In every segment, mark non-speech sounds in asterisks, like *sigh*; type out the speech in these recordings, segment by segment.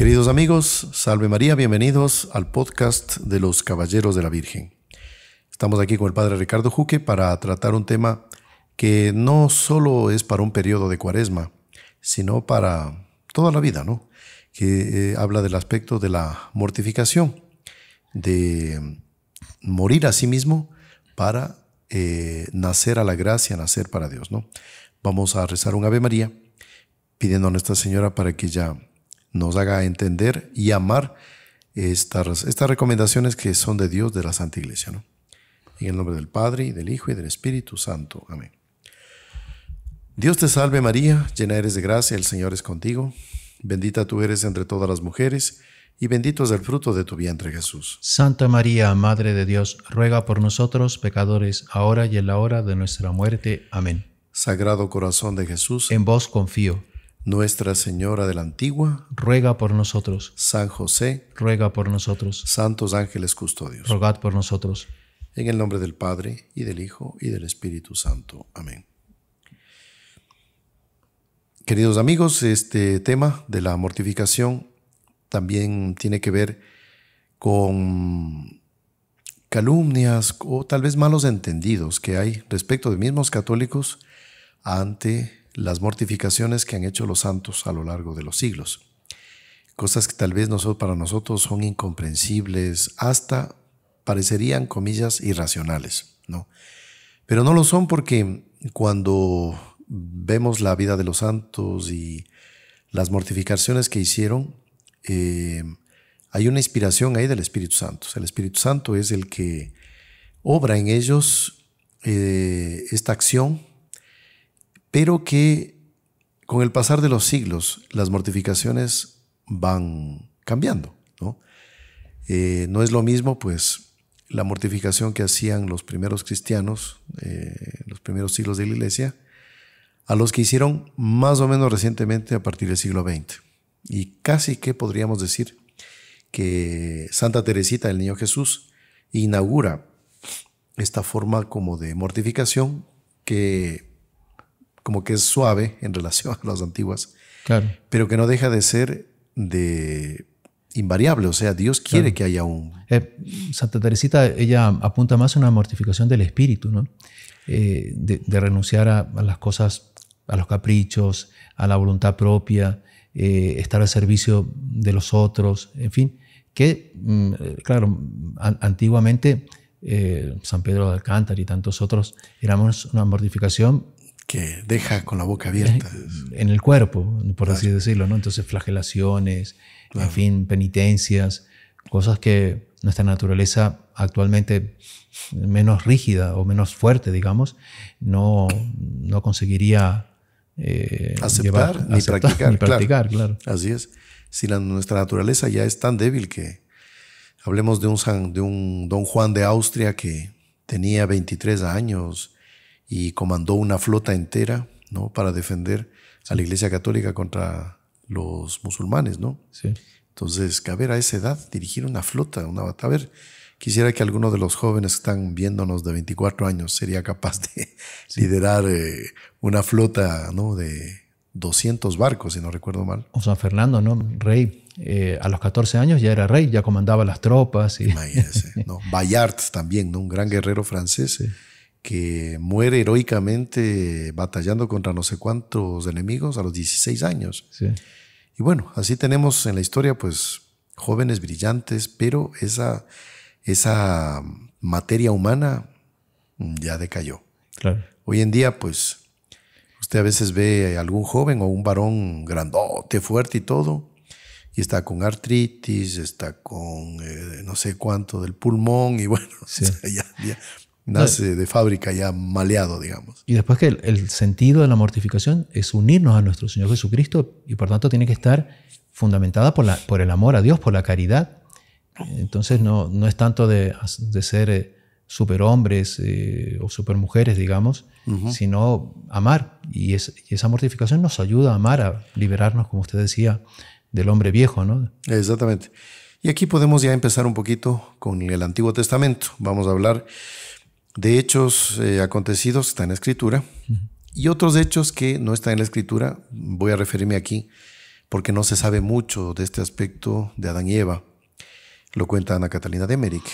Queridos amigos, salve María, bienvenidos al podcast de los Caballeros de la Virgen. Estamos aquí con el Padre Ricardo Juque para tratar un tema que no solo es para un periodo de cuaresma, sino para toda la vida, ¿no? Que eh, habla del aspecto de la mortificación, de morir a sí mismo para eh, nacer a la gracia, nacer para Dios, ¿no? Vamos a rezar un Ave María pidiendo a Nuestra Señora para que ya nos haga entender y amar estas, estas recomendaciones que son de Dios de la Santa Iglesia. ¿no? En el nombre del Padre, y del Hijo, y del Espíritu Santo. Amén. Dios te salve María, llena eres de gracia, el Señor es contigo. Bendita tú eres entre todas las mujeres, y bendito es el fruto de tu vientre Jesús. Santa María, Madre de Dios, ruega por nosotros pecadores, ahora y en la hora de nuestra muerte. Amén. Sagrado corazón de Jesús, en vos confío. Nuestra Señora de la Antigua, ruega por nosotros. San José, ruega por nosotros. Santos ángeles custodios, rogad por nosotros. En el nombre del Padre, y del Hijo, y del Espíritu Santo. Amén. Queridos amigos, este tema de la mortificación también tiene que ver con calumnias o tal vez malos entendidos que hay respecto de mismos católicos ante las mortificaciones que han hecho los santos a lo largo de los siglos. Cosas que tal vez para nosotros son incomprensibles, hasta parecerían, comillas, irracionales, ¿no? Pero no lo son porque cuando vemos la vida de los santos y las mortificaciones que hicieron, eh, hay una inspiración ahí del Espíritu Santo. El Espíritu Santo es el que obra en ellos eh, esta acción pero que con el pasar de los siglos las mortificaciones van cambiando. No, eh, es lo mismo, pues, la mortificación que hacían los primeros cristianos, eh, los primeros siglos de la iglesia, a los que hicieron más o menos recientemente a partir del siglo XX. Y casi que podríamos decir que Santa Teresita del Niño Jesús inaugura esta forma como de mortificación que como que es suave en relación a las antiguas, claro. pero que no deja de ser de invariable, o sea, Dios quiere que haya un... Eh, Santa Teresita, ella apunta más a una mortificación del espíritu, ¿no? Eh, de, renunciar a, las cosas, a los caprichos, a la voluntad propia, eh, estar al servicio de los otros, en fin, que, mm, claro, antiguamente San Pedro de Alcántara y tantos otros éramos una mortificación que deja con la boca abierta. En el cuerpo, por así decirlo, ¿no? Entonces flagelaciones, en fin, penitencias, cosas que nuestra naturaleza actualmente menos rígida o menos fuerte, digamos, no, no conseguiría eh, aceptar, *laughs* ni, practicar, Claro. Así es. Si nuestra naturaleza ya es tan débil que hablemos de un, de un don Juan de Austria que tenía 23 años, y comandó una flota entera ¿no? para defender a la Iglesia Católica contra los musulmanes. ¿no? Sí. Entonces, a ver, a esa edad dirigir una flota, una batalla. A ver, quisiera que alguno de los jóvenes que están viéndonos de 24 años sería capaz de liderar eh, una flota ¿no? de 200 barcos, si no recuerdo mal. O San Fernando, ¿no? Rey. Eh, a los 14 años ya era rey, ya comandaba las tropas. *laughs* Bayard también, ¿no? Un gran guerrero francés que muere heroicamente batallando contra no sé cuántos enemigos a los 16 años. Y bueno, así tenemos en la historia pues jóvenes brillantes, pero esa, esa materia humana ya decayó. Hoy en día pues usted a veces ve a algún joven o un varón grandote, fuerte y todo, y está con artritis, está con eh, no sé cuánto del pulmón y bueno, *laughs* ya, Nace de fábrica ya maleado, digamos. Y después que el, sentido de la mortificación es unirnos a nuestro Señor Jesucristo y por tanto tiene que estar fundamentada por, la, por el amor a Dios, por la caridad. Entonces no, no es tanto de, ser eh, superhombres eh, o supermujeres, digamos, sino amar. Y, esa mortificación nos ayuda a amar, a liberarnos, como usted decía, del hombre viejo, ¿no? Exactamente. Y aquí podemos ya empezar un poquito con el Antiguo Testamento. Vamos a hablar de hechos eh, acontecidos está en la escritura y otros hechos que no están en la escritura. Voy a referirme aquí porque no se sabe mucho de este aspecto de Adán y Eva. Lo cuenta Ana Catalina de Merrick.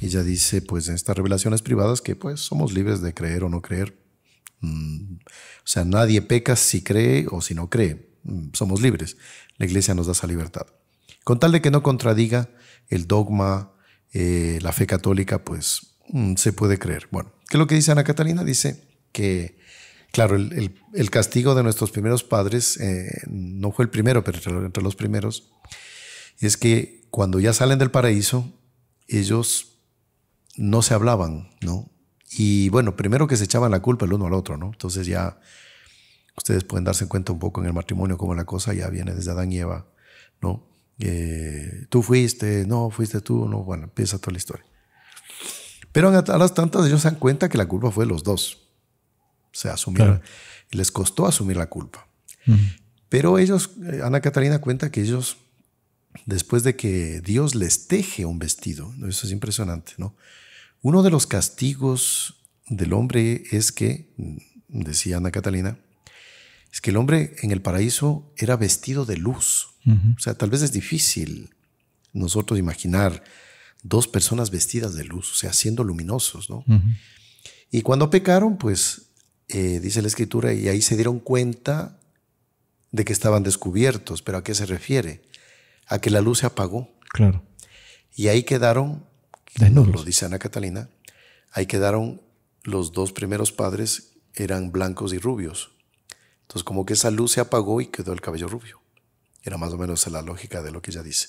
Ella dice, pues en estas revelaciones privadas que pues somos libres de creer o no creer. Mm, o sea, nadie peca si cree o si no cree. Mm, somos libres. La iglesia nos da esa libertad. Con tal de que no contradiga el dogma, eh, la fe católica, pues Mm, se puede creer? Bueno, ¿qué es lo que dice Ana Catalina? Dice que, claro, el, castigo de nuestros primeros padres eh, no fue el primero, pero entre, los primeros, es que cuando ya salen del paraíso, ellos no se hablaban, ¿no? Y bueno, primero que se echaban la culpa el uno al otro, ¿no? Entonces ya ustedes pueden darse cuenta un poco en el matrimonio cómo la cosa ya viene desde Adán y Eva, ¿no? Eh, tú fuiste, no, fuiste tú, no, bueno, empieza toda la historia. Pero a las tantas ellos se dan cuenta que la culpa fue de los dos. Se asumieron. Les costó asumir la culpa. Pero ellos, eh, Ana Catalina cuenta que ellos, después de que Dios les teje un vestido, eso es impresionante, ¿no? Uno de los castigos del hombre es que, mm, decía Ana Catalina, es que el hombre en el paraíso era vestido de luz. O sea, tal vez es difícil nosotros imaginar dos personas vestidas de luz, o sea, siendo luminosos, ¿no? Y cuando pecaron, pues, eh, dice la escritura, y ahí se dieron cuenta de que estaban descubiertos, pero ¿a qué se refiere? A que la luz se apagó. Claro. Y ahí quedaron, No. lo dice Ana Catalina, ahí quedaron los dos primeros padres, eran blancos y rubios. Entonces, como que esa luz se apagó y quedó el cabello rubio. Era más o menos la lógica de lo que ella dice.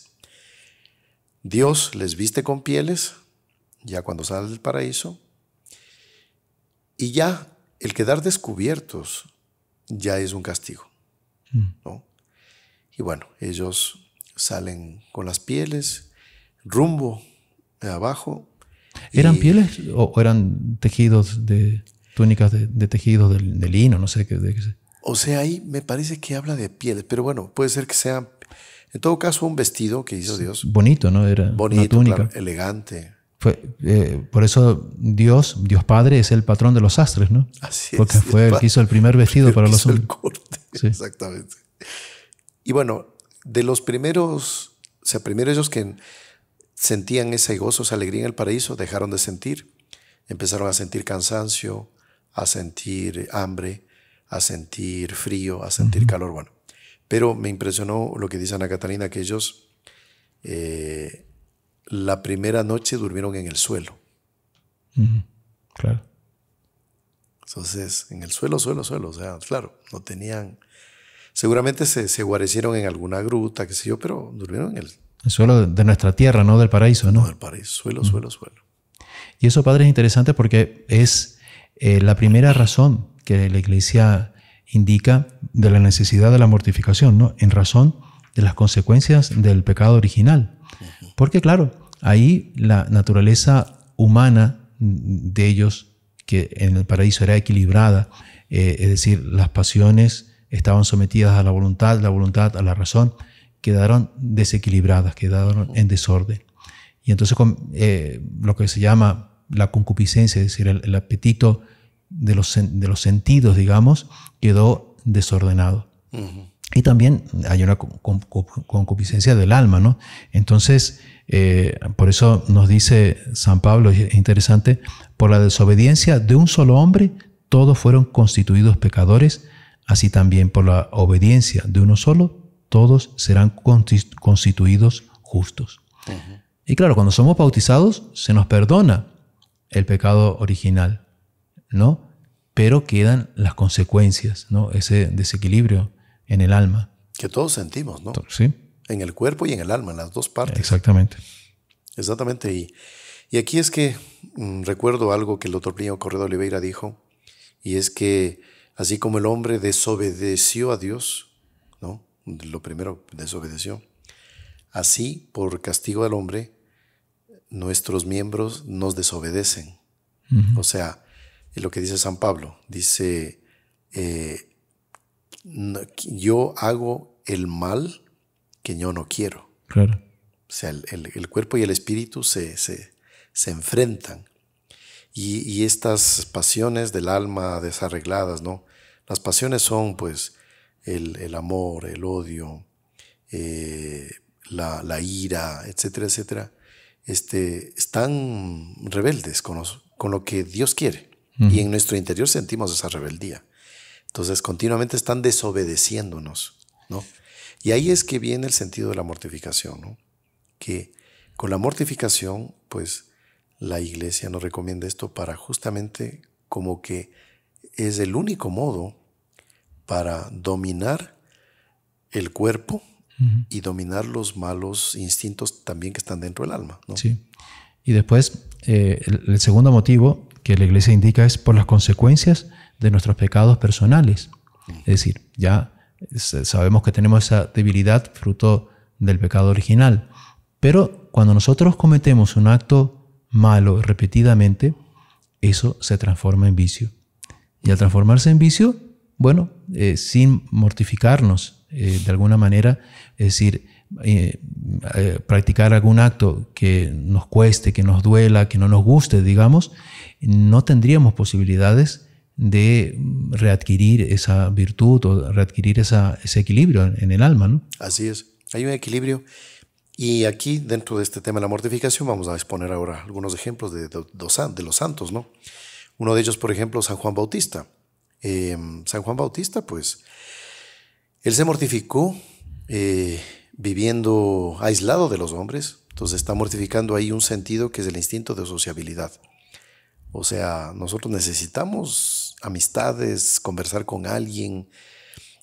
Dios les viste con pieles, ya cuando salen del paraíso, y ya el quedar descubiertos ya es un castigo. Mm. Y bueno, ellos salen con las pieles, rumbo abajo. ¿Eran pieles o eran tejidos de túnicas de, tejido, de, lino? No sé qué. O sea, ahí me parece que habla de pieles, pero bueno, puede ser que sean en todo caso, un vestido que hizo Dios. Bonito, ¿no? Era bonito, claro, elegante. Fue, eh, por eso Dios, Dios Padre, es el patrón de los sastres, ¿no? Así Porque fue el, que hizo el primer vestido para los hombres. El corte, Exactamente. Y bueno, de los primeros, o sea, primero ellos que sentían ese gozo, esa alegría en el paraíso, dejaron de sentir. Empezaron a sentir cansancio, a sentir hambre, a sentir frío, a sentir calor. Bueno, pero me impresionó lo que dice Ana Catalina, que ellos eh, la primera noche durmieron en el suelo. Claro. Entonces, en el suelo, suelo, suelo. O sea, claro, no tenían. Seguramente se, guarecieron en alguna gruta, qué sé yo, pero durmieron en el. El suelo de nuestra tierra, no del paraíso, ¿no? del paraíso. Suelo, suelo, suelo. Y eso, padre, es interesante porque es eh, la primera razón que la iglesia indica de la necesidad de la mortificación, ¿no? En razón de las consecuencias del pecado original. Porque claro, ahí la naturaleza humana de ellos, que en el paraíso era equilibrada, eh, es decir, las pasiones estaban sometidas a la voluntad, la voluntad a la razón, quedaron desequilibradas, quedaron en desorden. Y entonces con, eh, lo que se llama la concupiscencia, es decir, el apetito de los, de los sentidos, digamos, quedó desordenado. Y también hay una concupiscencia del alma, ¿no? Entonces, eh, por eso nos dice San Pablo, es interesante, por la desobediencia de un solo hombre, todos fueron constituidos pecadores, así también por la obediencia de uno solo, todos serán constituidos justos. Y claro, cuando somos bautizados, se nos perdona el pecado original. ¿no? Pero quedan las consecuencias, ¿no? Ese desequilibrio en el alma. Que todos sentimos, ¿no? Sí. En el cuerpo y en el alma, en las dos partes. Exactamente. Exactamente. Y, y aquí es que mm, recuerdo algo que el doctor Plinio Corredo Oliveira dijo, y es que así como el hombre desobedeció a Dios, ¿no? Lo primero, desobedeció. Así, por castigo del hombre, nuestros miembros nos desobedecen. O sea, lo que dice San Pablo. Dice, eh, yo hago el mal que yo no quiero. O sea, el, cuerpo y el espíritu se, se, enfrentan. Y, estas pasiones del alma desarregladas, ¿no? Las pasiones son pues el, amor, el odio, eh, la, ira, etcétera, etcétera. Este, están rebeldes con lo que Dios quiere y en nuestro interior sentimos esa rebeldía. Entonces continuamente están desobedeciéndonos, ¿no? Y ahí es que viene el sentido de la mortificación, Que con la mortificación, pues la iglesia nos recomienda esto para justamente como que es el único modo para dominar el cuerpo y dominar los malos instintos también que están dentro del alma. Sí. Y después, eh, el, segundo motivo que la iglesia indica es por las consecuencias de nuestros pecados personales. Es decir, ya sabemos que tenemos esa debilidad fruto del pecado original. Pero cuando nosotros cometemos un acto malo repetidamente, eso se transforma en vicio. Y al transformarse en vicio, bueno, eh, sin mortificarnos eh, de alguna manera, es decir, eh, eh, practicar algún acto que nos cueste, que nos duela, que no nos guste, digamos, no tendríamos posibilidades de readquirir esa virtud o readquirir esa, ese equilibrio en el alma. ¿no? Así es, hay un equilibrio. Y aquí, dentro de este tema de la mortificación, vamos a exponer ahora algunos ejemplos de, de los santos. ¿no? Uno de ellos, por ejemplo, San Juan Bautista. Eh, san Juan Bautista, pues, él se mortificó eh, viviendo aislado de los hombres, entonces está mortificando ahí un sentido que es el instinto de sociabilidad. O sea, nosotros necesitamos amistades, conversar con alguien,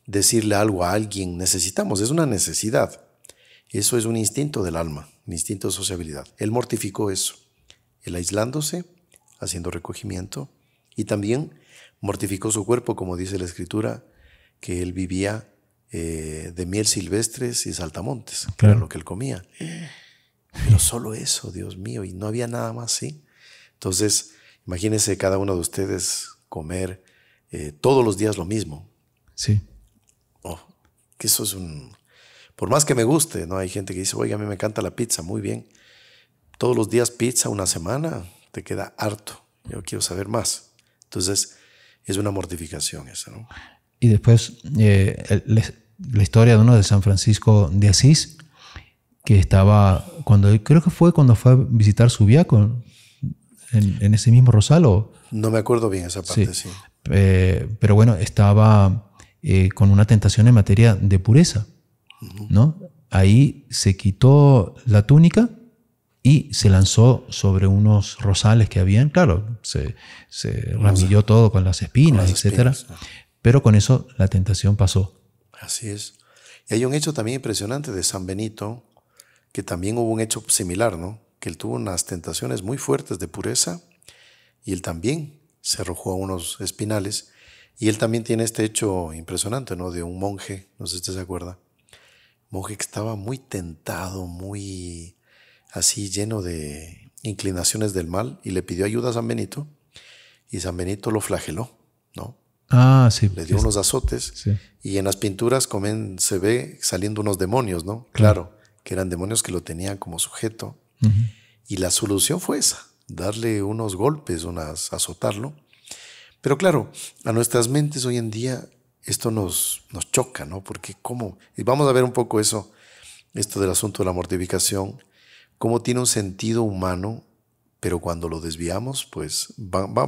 decirle algo a alguien, necesitamos, es una necesidad. Eso es un instinto del alma, un instinto de sociabilidad. Él mortificó eso, él aislándose, haciendo recogimiento, y también mortificó su cuerpo, como dice la escritura, que él vivía eh, de miel silvestres y saltamontes, que claro. era lo que él comía. Pero solo eso, Dios mío, y no había nada más, ¿sí? Entonces, imagínense cada uno de ustedes comer eh, todos los días lo mismo. Sí. Oh, que eso es un... Por más que me guste, ¿no? Hay gente que dice, oye a mí me encanta la pizza, muy bien. Todos los días pizza, una semana, te queda harto. Yo quiero saber más. Entonces, es una mortificación esa, ¿no? y después eh, la, historia de uno de San Francisco de Asís, que estaba, cuando creo que fue cuando fue a visitar su en, en ese mismo Rosal. ¿o? No me acuerdo bien esa parte, sí. Eh, pero bueno, estaba eh, con una tentación en materia de pureza, ¿no? Ahí se quitó la túnica y se lanzó sobre unos rosales que habían, claro, se, se ramilló todo con las espinas, etc. Pero con eso la tentación pasó. Así es. Y hay un hecho también impresionante de San Benito, que también hubo un hecho similar, ¿no? Que él tuvo unas tentaciones muy fuertes de pureza y él también se arrojó a unos espinales. Y él también tiene este hecho impresionante, ¿no? De un monje, no sé si usted se acuerda, monje que estaba muy tentado, muy así lleno de inclinaciones del mal y le pidió ayuda a San Benito y San Benito lo flageló, ¿no? Ah, sí. Le dio unos azotes. Y en las pinturas se ve saliendo unos demonios, ¿no? Claro, que eran demonios que lo tenían como sujeto. Y la solución fue esa, darle unos golpes, unas, azotarlo. Pero claro, a nuestras mentes hoy en día esto nos, nos choca, ¿no? Porque cómo, y vamos a ver un poco eso, esto del asunto de la mortificación, cómo tiene un sentido humano, pero cuando lo desviamos, pues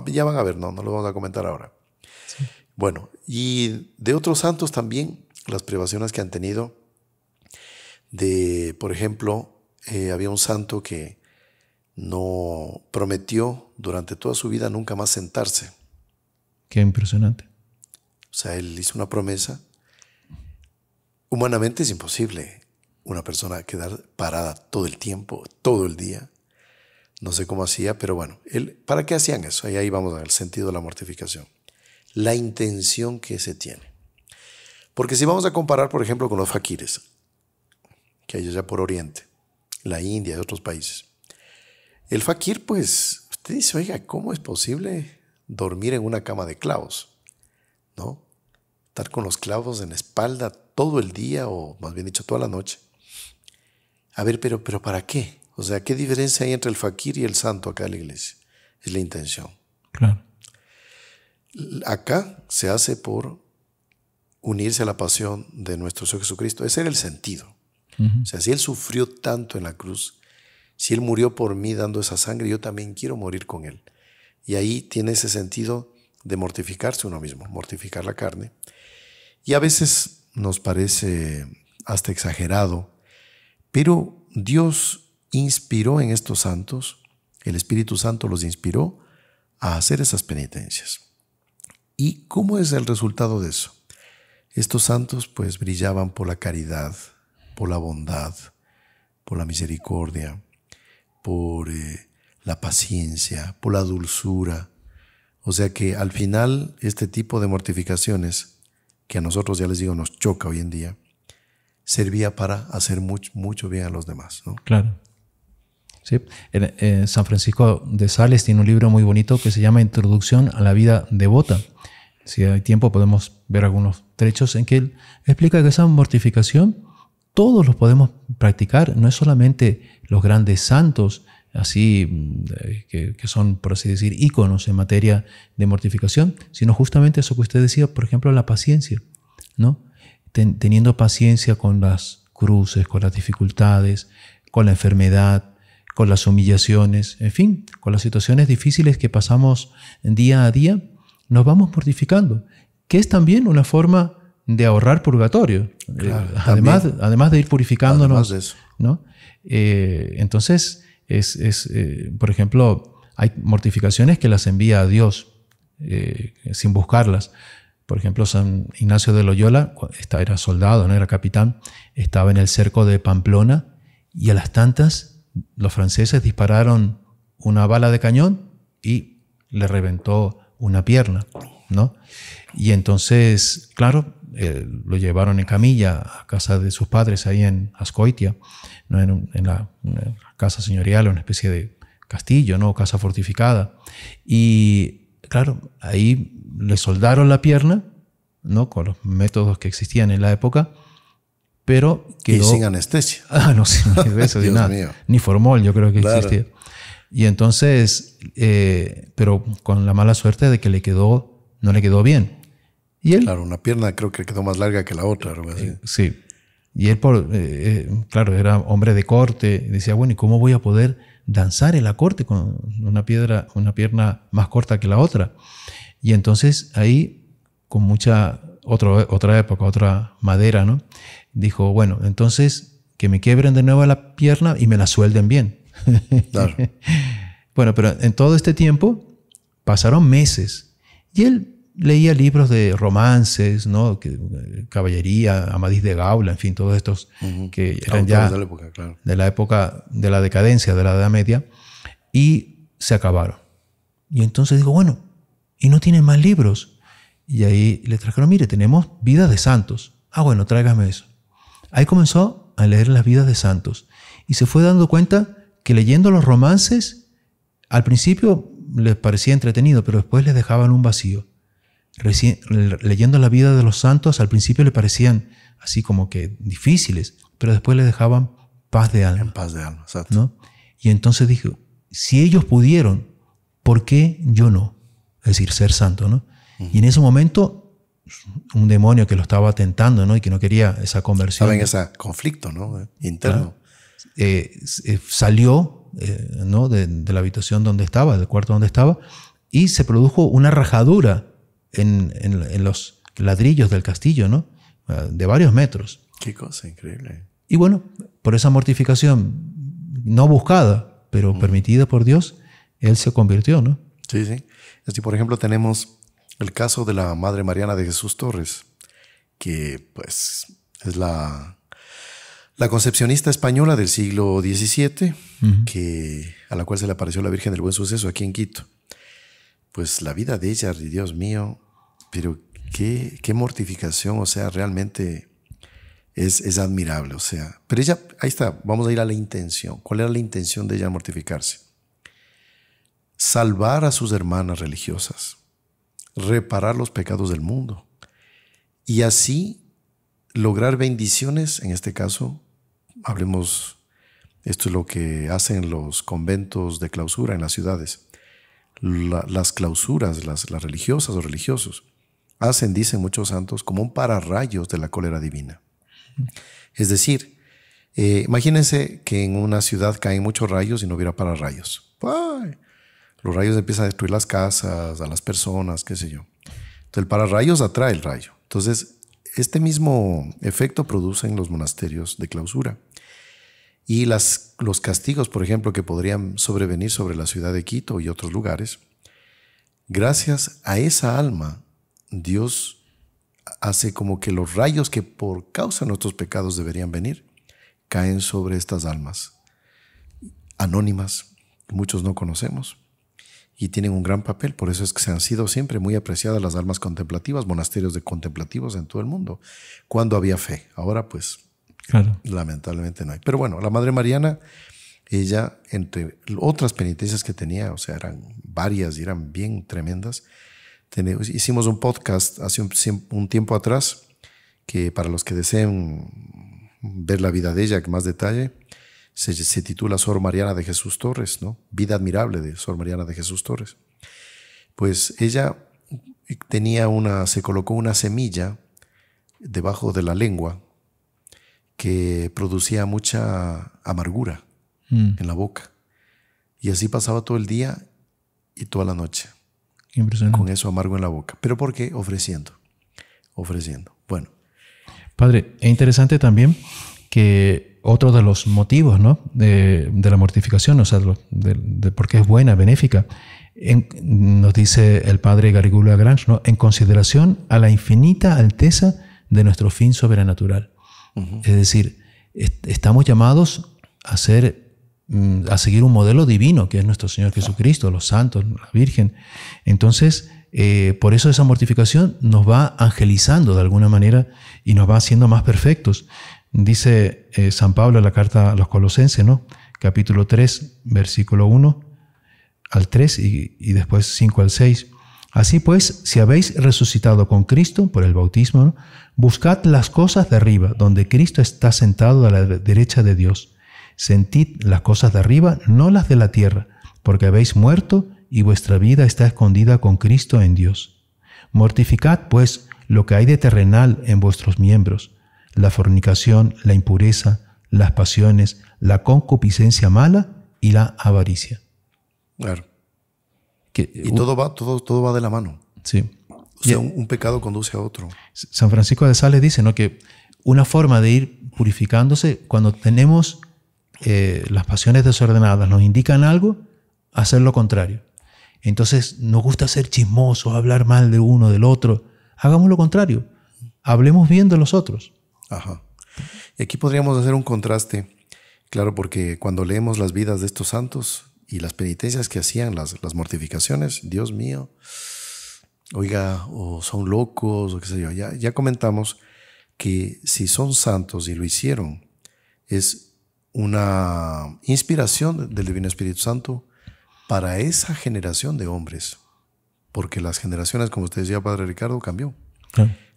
ya van a ver, no, no lo vamos a comentar ahora. Bueno, y de otros santos también, las privaciones que han tenido, de, por ejemplo, eh, había un santo que no prometió durante toda su vida nunca más sentarse. Qué impresionante. O sea, él hizo una promesa. Humanamente es imposible una persona quedar parada todo el tiempo, todo el día. No sé cómo hacía, pero bueno, él, ¿para qué hacían eso? ahí vamos al sentido de la mortificación la intención que se tiene. Porque si vamos a comparar, por ejemplo, con los fakires que hay allá por Oriente, la India y otros países, el fakir pues, usted dice, oiga, ¿cómo es posible dormir en una cama de clavos? ¿No? Estar con los clavos en la espalda todo el día o más bien dicho toda la noche. A ver, pero, pero ¿para qué? O sea, ¿qué diferencia hay entre el fakir y el santo acá en la iglesia? Es la intención. Claro acá se hace por unirse a la pasión de nuestro Señor Jesucristo. Ese era el sentido. O sea, si Él sufrió tanto en la cruz, si Él murió por mí dando esa sangre, yo también quiero morir con Él. Y ahí tiene ese sentido de mortificarse uno mismo, mortificar la carne. Y a veces nos parece hasta exagerado, pero Dios inspiró en estos santos, el Espíritu Santo los inspiró a hacer esas penitencias. ¿Y cómo es el resultado de eso? Estos santos pues brillaban por la caridad, por la bondad, por la misericordia, por eh, la paciencia, por la dulzura. O sea que al final este tipo de mortificaciones, que a nosotros ya les digo nos choca hoy en día, servía para hacer mucho, mucho bien a los demás. ¿no? Claro. En, San Francisco de Sales tiene un libro muy bonito que se llama Introducción a la vida devota. Si hay tiempo podemos ver algunos trechos en que él explica que esa mortificación todos los podemos practicar, no es solamente los grandes santos, así mm, que, son, por así decir, íconos en materia de mortificación, sino justamente eso que usted decía, por ejemplo, la paciencia, ¿no? teniendo paciencia con las cruces, con las dificultades, con la enfermedad, con las humillaciones, en fin, con las situaciones difíciles que pasamos día a día, nos vamos mortificando, que es también una forma de ahorrar purgatorio, eh, además, además de ir purificándonos. ¿no? Eh, entonces, es, eh, por ejemplo, hay mortificaciones que las envía a Dios sin buscarlas. Por ejemplo, San Ignacio de Loyola era soldado, no era capitán, estaba en el cerco de Pamplona y a las tantas los franceses dispararon una bala de cañón y le reventó una pierna, ¿no? Y entonces, claro, eh, lo llevaron en camilla a casa de sus padres ahí en Ascoitia, ¿no? en, la, casa señorial, una especie de castillo, ¿no? Casa fortificada. Y claro, ahí le soldaron la pierna, ¿no? Con los métodos que existían en la época pero quedó... Y sin anestesia. *laughs* Ah, no, *laughs* Ni formol, yo creo que existía. Y entonces, eh, pero con la mala suerte de que le quedó, no le quedó bien. Y él... Claro, una pierna creo que quedó más larga que la otra. Eh, sí. Y él, por, eh, claro, era hombre de corte. decía, bueno, ¿y cómo voy a poder danzar en la corte con una, piedra, una pierna más corta que la otra? Y entonces ahí, con mucha otra época, otra madera, ¿no? Dijo, bueno, entonces que me quiebren de nuevo la pierna y me la suelden bien. *laughs* Claro. *laughs* bueno, pero en todo este tiempo pasaron meses y él leía libros de romances, ¿no? Eh, caballería, Amadís de Gaula, en fin, todos estos que eran ya de la, época, de la decadencia de la Edad Media y se acabaron. Y entonces dijo, bueno, ¿y no tienen más libros? Y ahí le trajeron, mire, tenemos vidas de santos. Ah, bueno, tráigame eso. Ahí comenzó a leer las vidas de santos y se fue dando cuenta que leyendo los romances, al principio les parecía entretenido, pero después les dejaban un vacío. leyendo la vida de los santos, al principio le parecían así como que difíciles, pero después les dejaban paz de alma. En paz de alma, exacto. ¿no? Y entonces dijo, si ellos pudieron, ¿por qué yo no? Es decir, ser santo, ¿no? Y en ese momento un demonio que lo estaba tentando, ¿no? Y que no quería esa conversión. ¿Saben en ese conflicto, ¿no? Interno. Eh, eh, salió, eh, ¿no? De, la habitación donde estaba, del cuarto donde estaba, y se produjo una rajadura en, los ladrillos del castillo, ¿no? De varios metros. Qué cosa increíble. Y bueno, por esa mortificación, no buscada, pero permitida por Dios, él se convirtió, ¿no? Sí, sí. Así, por ejemplo, tenemos el caso de la Madre Mariana de Jesús Torres, que pues es la, la concepcionista española del siglo XVII, que, a la cual se le apareció la Virgen del Buen Suceso aquí en Quito. Pues la vida de ella, Dios mío, pero qué, qué mortificación, o sea, realmente es, es, admirable, o sea. Pero ella, ahí está, vamos a ir a la intención. ¿Cuál era la intención de ella mortificarse? Salvar a sus hermanas religiosas reparar los pecados del mundo y así lograr bendiciones, en este caso, hablemos, esto es lo que hacen los conventos de clausura en las ciudades, las clausuras, las, religiosas o religiosos, hacen, dicen muchos santos, como un pararrayos de la cólera divina. Es decir, eh, imagínense que en una ciudad caen muchos rayos y no hubiera pararrayos. ¡Ay! Los rayos empiezan a destruir las casas, a las personas, qué sé yo. Entonces, el pararrayos atrae el rayo. Entonces, este mismo efecto producen los monasterios de clausura. Y las, los castigos, por ejemplo, que podrían sobrevenir sobre la ciudad de Quito y otros lugares, gracias a esa alma, Dios hace como que los rayos que por causa de nuestros pecados deberían venir, caen sobre estas almas anónimas que muchos no conocemos y tienen un gran papel. Por eso es que se han sido siempre muy apreciadas las almas contemplativas, monasterios de contemplativos en todo el mundo, cuando había fe. Ahora pues lamentablemente no hay. Pero bueno, la Madre Mariana, ella entre otras penitencias que tenía, o sea, eran varias y eran bien tremendas, hicimos un podcast hace un, tiempo atrás que para los que deseen ver la vida de ella en más detalle, se, titula Sor Mariana de Jesús Torres, ¿no? Vida admirable de Sor Mariana de Jesús Torres. Pues ella tenía una, se colocó una semilla debajo de la lengua que producía mucha amargura mm. en la boca. Y así pasaba todo el día y toda la noche. Impresionante. Con eso amargo en la boca. ¿Pero por qué? Ofreciendo. Ofreciendo. Bueno. Padre, es interesante también que otro de los motivos ¿no? de, la mortificación, o sea, de, por es buena, benéfica, nos dice el padre Garigula Grange, ¿no? en consideración a la infinita alteza de nuestro fin sobrenatural. Es decir, estamos llamados a ser mm, a seguir un modelo divino que es nuestro Señor Jesucristo, los santos, la Virgen. Entonces, eh, por eso esa mortificación nos va angelizando de alguna manera y nos va haciendo más perfectos. Dice eh, San Pablo en la carta a los Colosenses, ¿no? capítulo 3, versículo 1 al 3 y, después 5 al 6. Así pues, si habéis resucitado con Cristo por el bautismo, buscad las cosas de arriba, donde Cristo está sentado a la derecha de Dios. Sentid las cosas de arriba, no las de la tierra, porque habéis muerto y vuestra vida está escondida con Cristo en Dios. Mortificad, pues, lo que hay de terrenal en vuestros miembros la fornicación, la impureza, las pasiones, la concupiscencia mala y la avaricia. Claro. y todo va, todo, todo va de la mano. Sí. O sea, un, pecado conduce a otro. San Francisco de Sales dice ¿no? que una forma de ir purificándose, cuando tenemos eh, las pasiones desordenadas, nos indican algo, hacer lo contrario. Entonces, nos gusta ser chismosos, hablar mal de uno, del otro. Hagamos lo contrario. Hablemos bien de los otros. Ajá. Y aquí podríamos hacer un contraste, claro, porque cuando leemos las vidas de estos santos y las penitencias que hacían, las, mortificaciones, Dios mío, oiga, o son locos, o qué sé yo, ya, ya comentamos que si son santos y lo hicieron, es una inspiración del Divino Espíritu Santo para esa generación de hombres. Porque las generaciones, como usted decía, Padre Ricardo, cambió.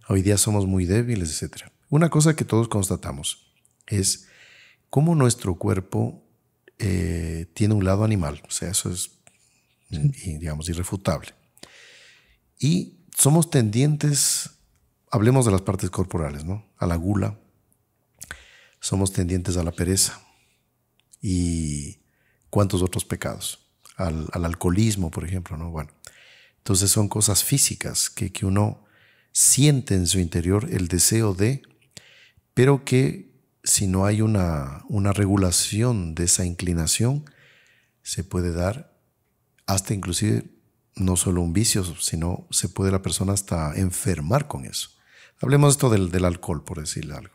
Hoy día somos muy débiles, etcétera. Una cosa que todos constatamos es cómo nuestro cuerpo eh, tiene un lado animal, o sea, eso es, digamos, irrefutable. Y somos tendientes, hablemos de las partes corporales, ¿no? A la gula, somos tendientes a la pereza y cuántos otros pecados, al, al alcoholismo, por ejemplo, ¿no? Bueno, entonces son cosas físicas que, que uno siente en su interior el deseo de pero que si no hay una, una regulación de esa inclinación, se puede dar hasta inclusive no solo un vicio, sino se puede la persona hasta enfermar con eso. Hablemos esto del, del alcohol, por decirle algo.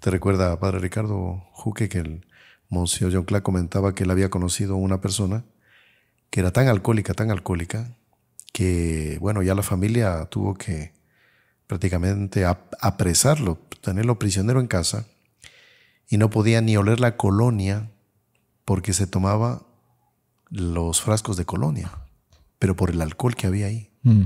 ¿Te recuerda, padre Ricardo Juque, que el Monseñor John Clark comentaba que él había conocido una persona que era tan alcohólica, tan alcohólica, que bueno, ya la familia tuvo que prácticamente apresarlo, tenerlo prisionero en casa, y no podía ni oler la colonia porque se tomaba los frascos de colonia, pero por el alcohol que había ahí. Mm.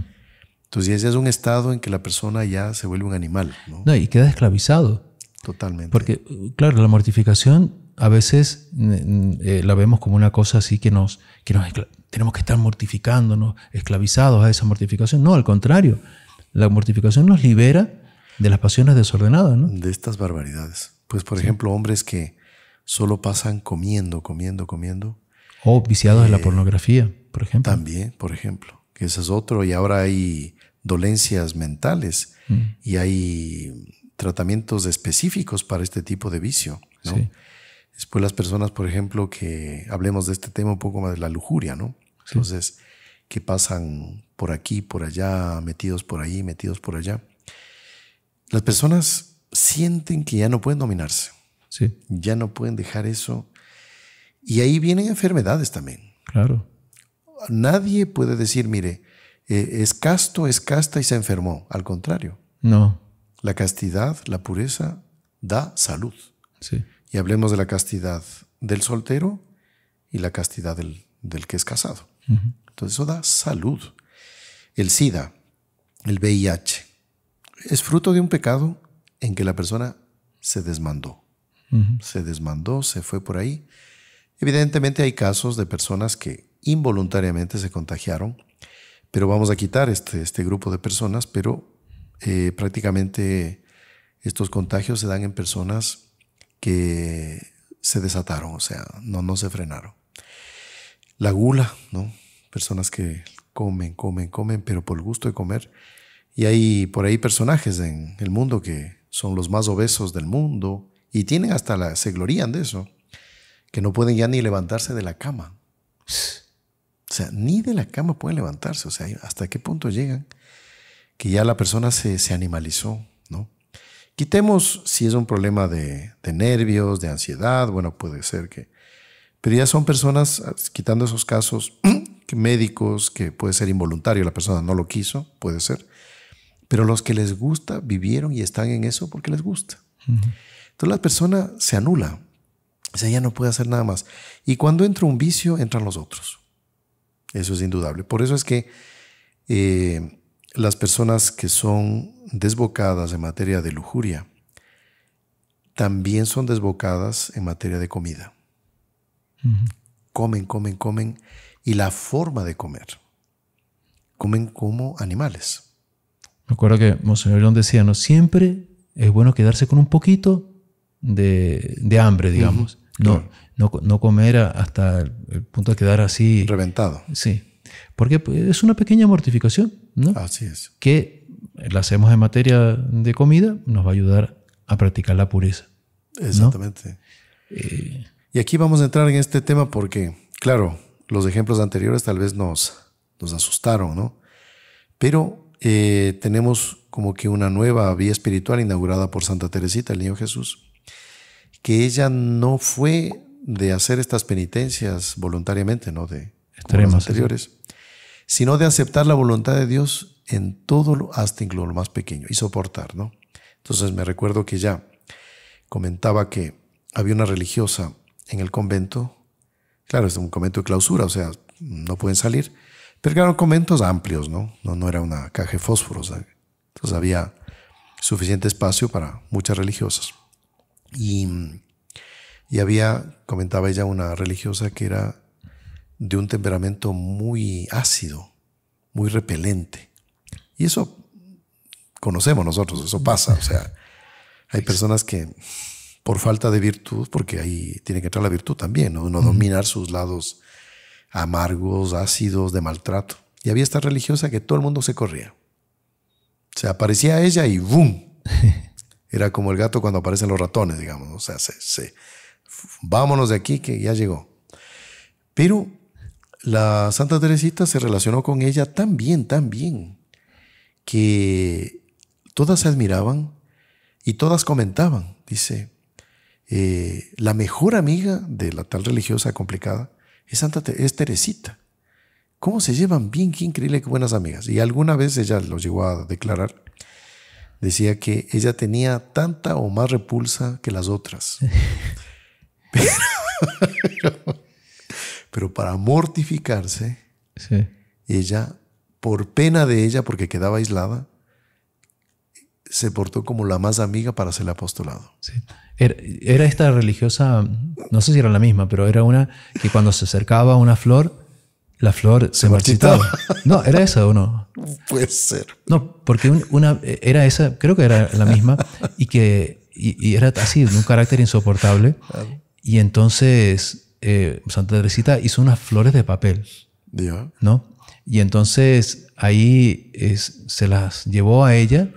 Entonces ese es un estado en que la persona ya se vuelve un animal. ¿no? y queda esclavizado. Totalmente. Porque, claro, la mortificación a veces mm, mm, eh, la vemos como una cosa así que nos, que nos tenemos que estar mortificándonos, esclavizados a esa mortificación. No, al contrario. La mortificación nos libera de las pasiones desordenadas, ¿no? De estas barbaridades. Pues, por ejemplo, hombres que solo pasan comiendo, comiendo, comiendo. O viciados en de la eh, pornografía, por ejemplo. También, por ejemplo. Que ese es otro. Y ahora hay dolencias mentales mm. y hay tratamientos específicos para este tipo de vicio. ¿no? Sí. Después las personas, por ejemplo, que hablemos de este tema un poco más de la lujuria, ¿no? Entonces, que pasan por aquí, por allá, metidos por ahí, metidos por allá. Las personas sienten que ya no pueden dominarse. Ya no pueden dejar eso. Y ahí vienen enfermedades también. Claro. Nadie puede decir, mire, eh, es casto, es casta y se enfermó. Al contrario. No. La castidad, la pureza da salud. Sí. Y hablemos de la castidad del soltero y la castidad del, que es casado. Entonces eso da salud. El SIDA, el VIH, es fruto de un pecado en que la persona se desmandó. Se desmandó, se fue por ahí. Evidentemente hay casos de personas que involuntariamente se contagiaron, pero vamos a quitar este, este grupo de personas, pero eh, prácticamente estos contagios se dan en personas que se desataron, o sea, no, no se frenaron. La gula, ¿no? personas que comen, comen, comen, pero por el gusto de comer. Y hay por ahí personajes en el mundo que son los más obesos del mundo y tienen hasta la, se glorían de eso, que no pueden ya ni levantarse de la cama. O sea, ni de la cama pueden levantarse. O sea, ¿hasta qué punto llegan? Que ya la persona se, se animalizó, ¿no? Quitemos si es un problema de, de, nervios, de ansiedad, bueno, puede ser que... Pero ya son personas, quitando esos casos, *clears throat* médicos, que puede ser involuntario, la persona no lo quiso, puede ser. Pero los que les gusta vivieron y están en eso porque les gusta. Entonces la persona se anula. O sea, ya no puede hacer nada más. Y cuando entra un vicio, entran los otros. Eso es indudable. Por eso es que eh, las personas que son desbocadas en materia de lujuria también son desbocadas en materia de comida. Comen, comen, comen y la forma de comer. Comen como animales. Me acuerdo que Monseñor León decía, no, siempre es bueno quedarse con un poquito de, hambre, digamos. no, no, comer hasta el punto de quedar así. Reventado. Sí. Porque pues, es una pequeña mortificación, ¿no? Así es. Que la hacemos en materia de comida, nos va a ayudar a practicar la pureza. Exactamente. Eh, y aquí vamos a entrar en este tema porque, claro, los ejemplos anteriores tal vez nos, nos asustaron, ¿no? Pero eh, tenemos como que una nueva vía espiritual inaugurada por Santa Teresita, el Niño Jesús, que ella no fue de hacer estas penitencias voluntariamente, ¿no? De extremas anteriores, sino de aceptar la voluntad de Dios en todo, lo, hasta incluso lo más pequeño, y soportar, ¿no? Entonces me recuerdo que ya comentaba que había una religiosa en el convento Claro, es un comento de clausura, o sea, no pueden salir. Pero claro, conventos amplios, ¿no? No, era una caja de fósforos. Entonces había suficiente espacio para muchas religiosas. Y, y había, comentaba ella, una religiosa que era de un temperamento muy ácido, muy repelente. Y eso conocemos nosotros, eso pasa. O sea, hay personas que por falta de virtud, porque ahí tiene que entrar la virtud también, no, dominar sus lados amargos, ácidos, de maltrato. Y había esta religiosa que todo el mundo se corría. Se aparecía ella y ¡boom! *laughs* Era como el gato cuando aparecen los ratones, digamos. O sea, vámonos de aquí que ya llegó. Pero la Santa Teresita se relacionó con ella tan bien, tan bien, que todas se admiraban y todas comentaban. Dice, eh, la mejor amiga de la tal religiosa complicada es, Santa es Teresita. ¿Cómo se llevan bien? Qué increíble, qué buenas amigas. Y alguna vez ella lo llegó a declarar. Decía que ella tenía tanta o más repulsa que las otras. *laughs* pero, para mortificarse, ella, por pena de ella, porque quedaba aislada, se portó como la más amiga para hacer el apostolado. Er, era, esta religiosa, no sé si era la misma, pero era una que cuando se acercaba a una flor, la flor se, marchitaba. No, era esa o no. Puede ser. No, porque una era esa, creo que era la misma, y que era así, un carácter insoportable. Y entonces eh, Santa Teresita hizo unas flores de papel. ¿No? Y entonces ahí se las llevó a ella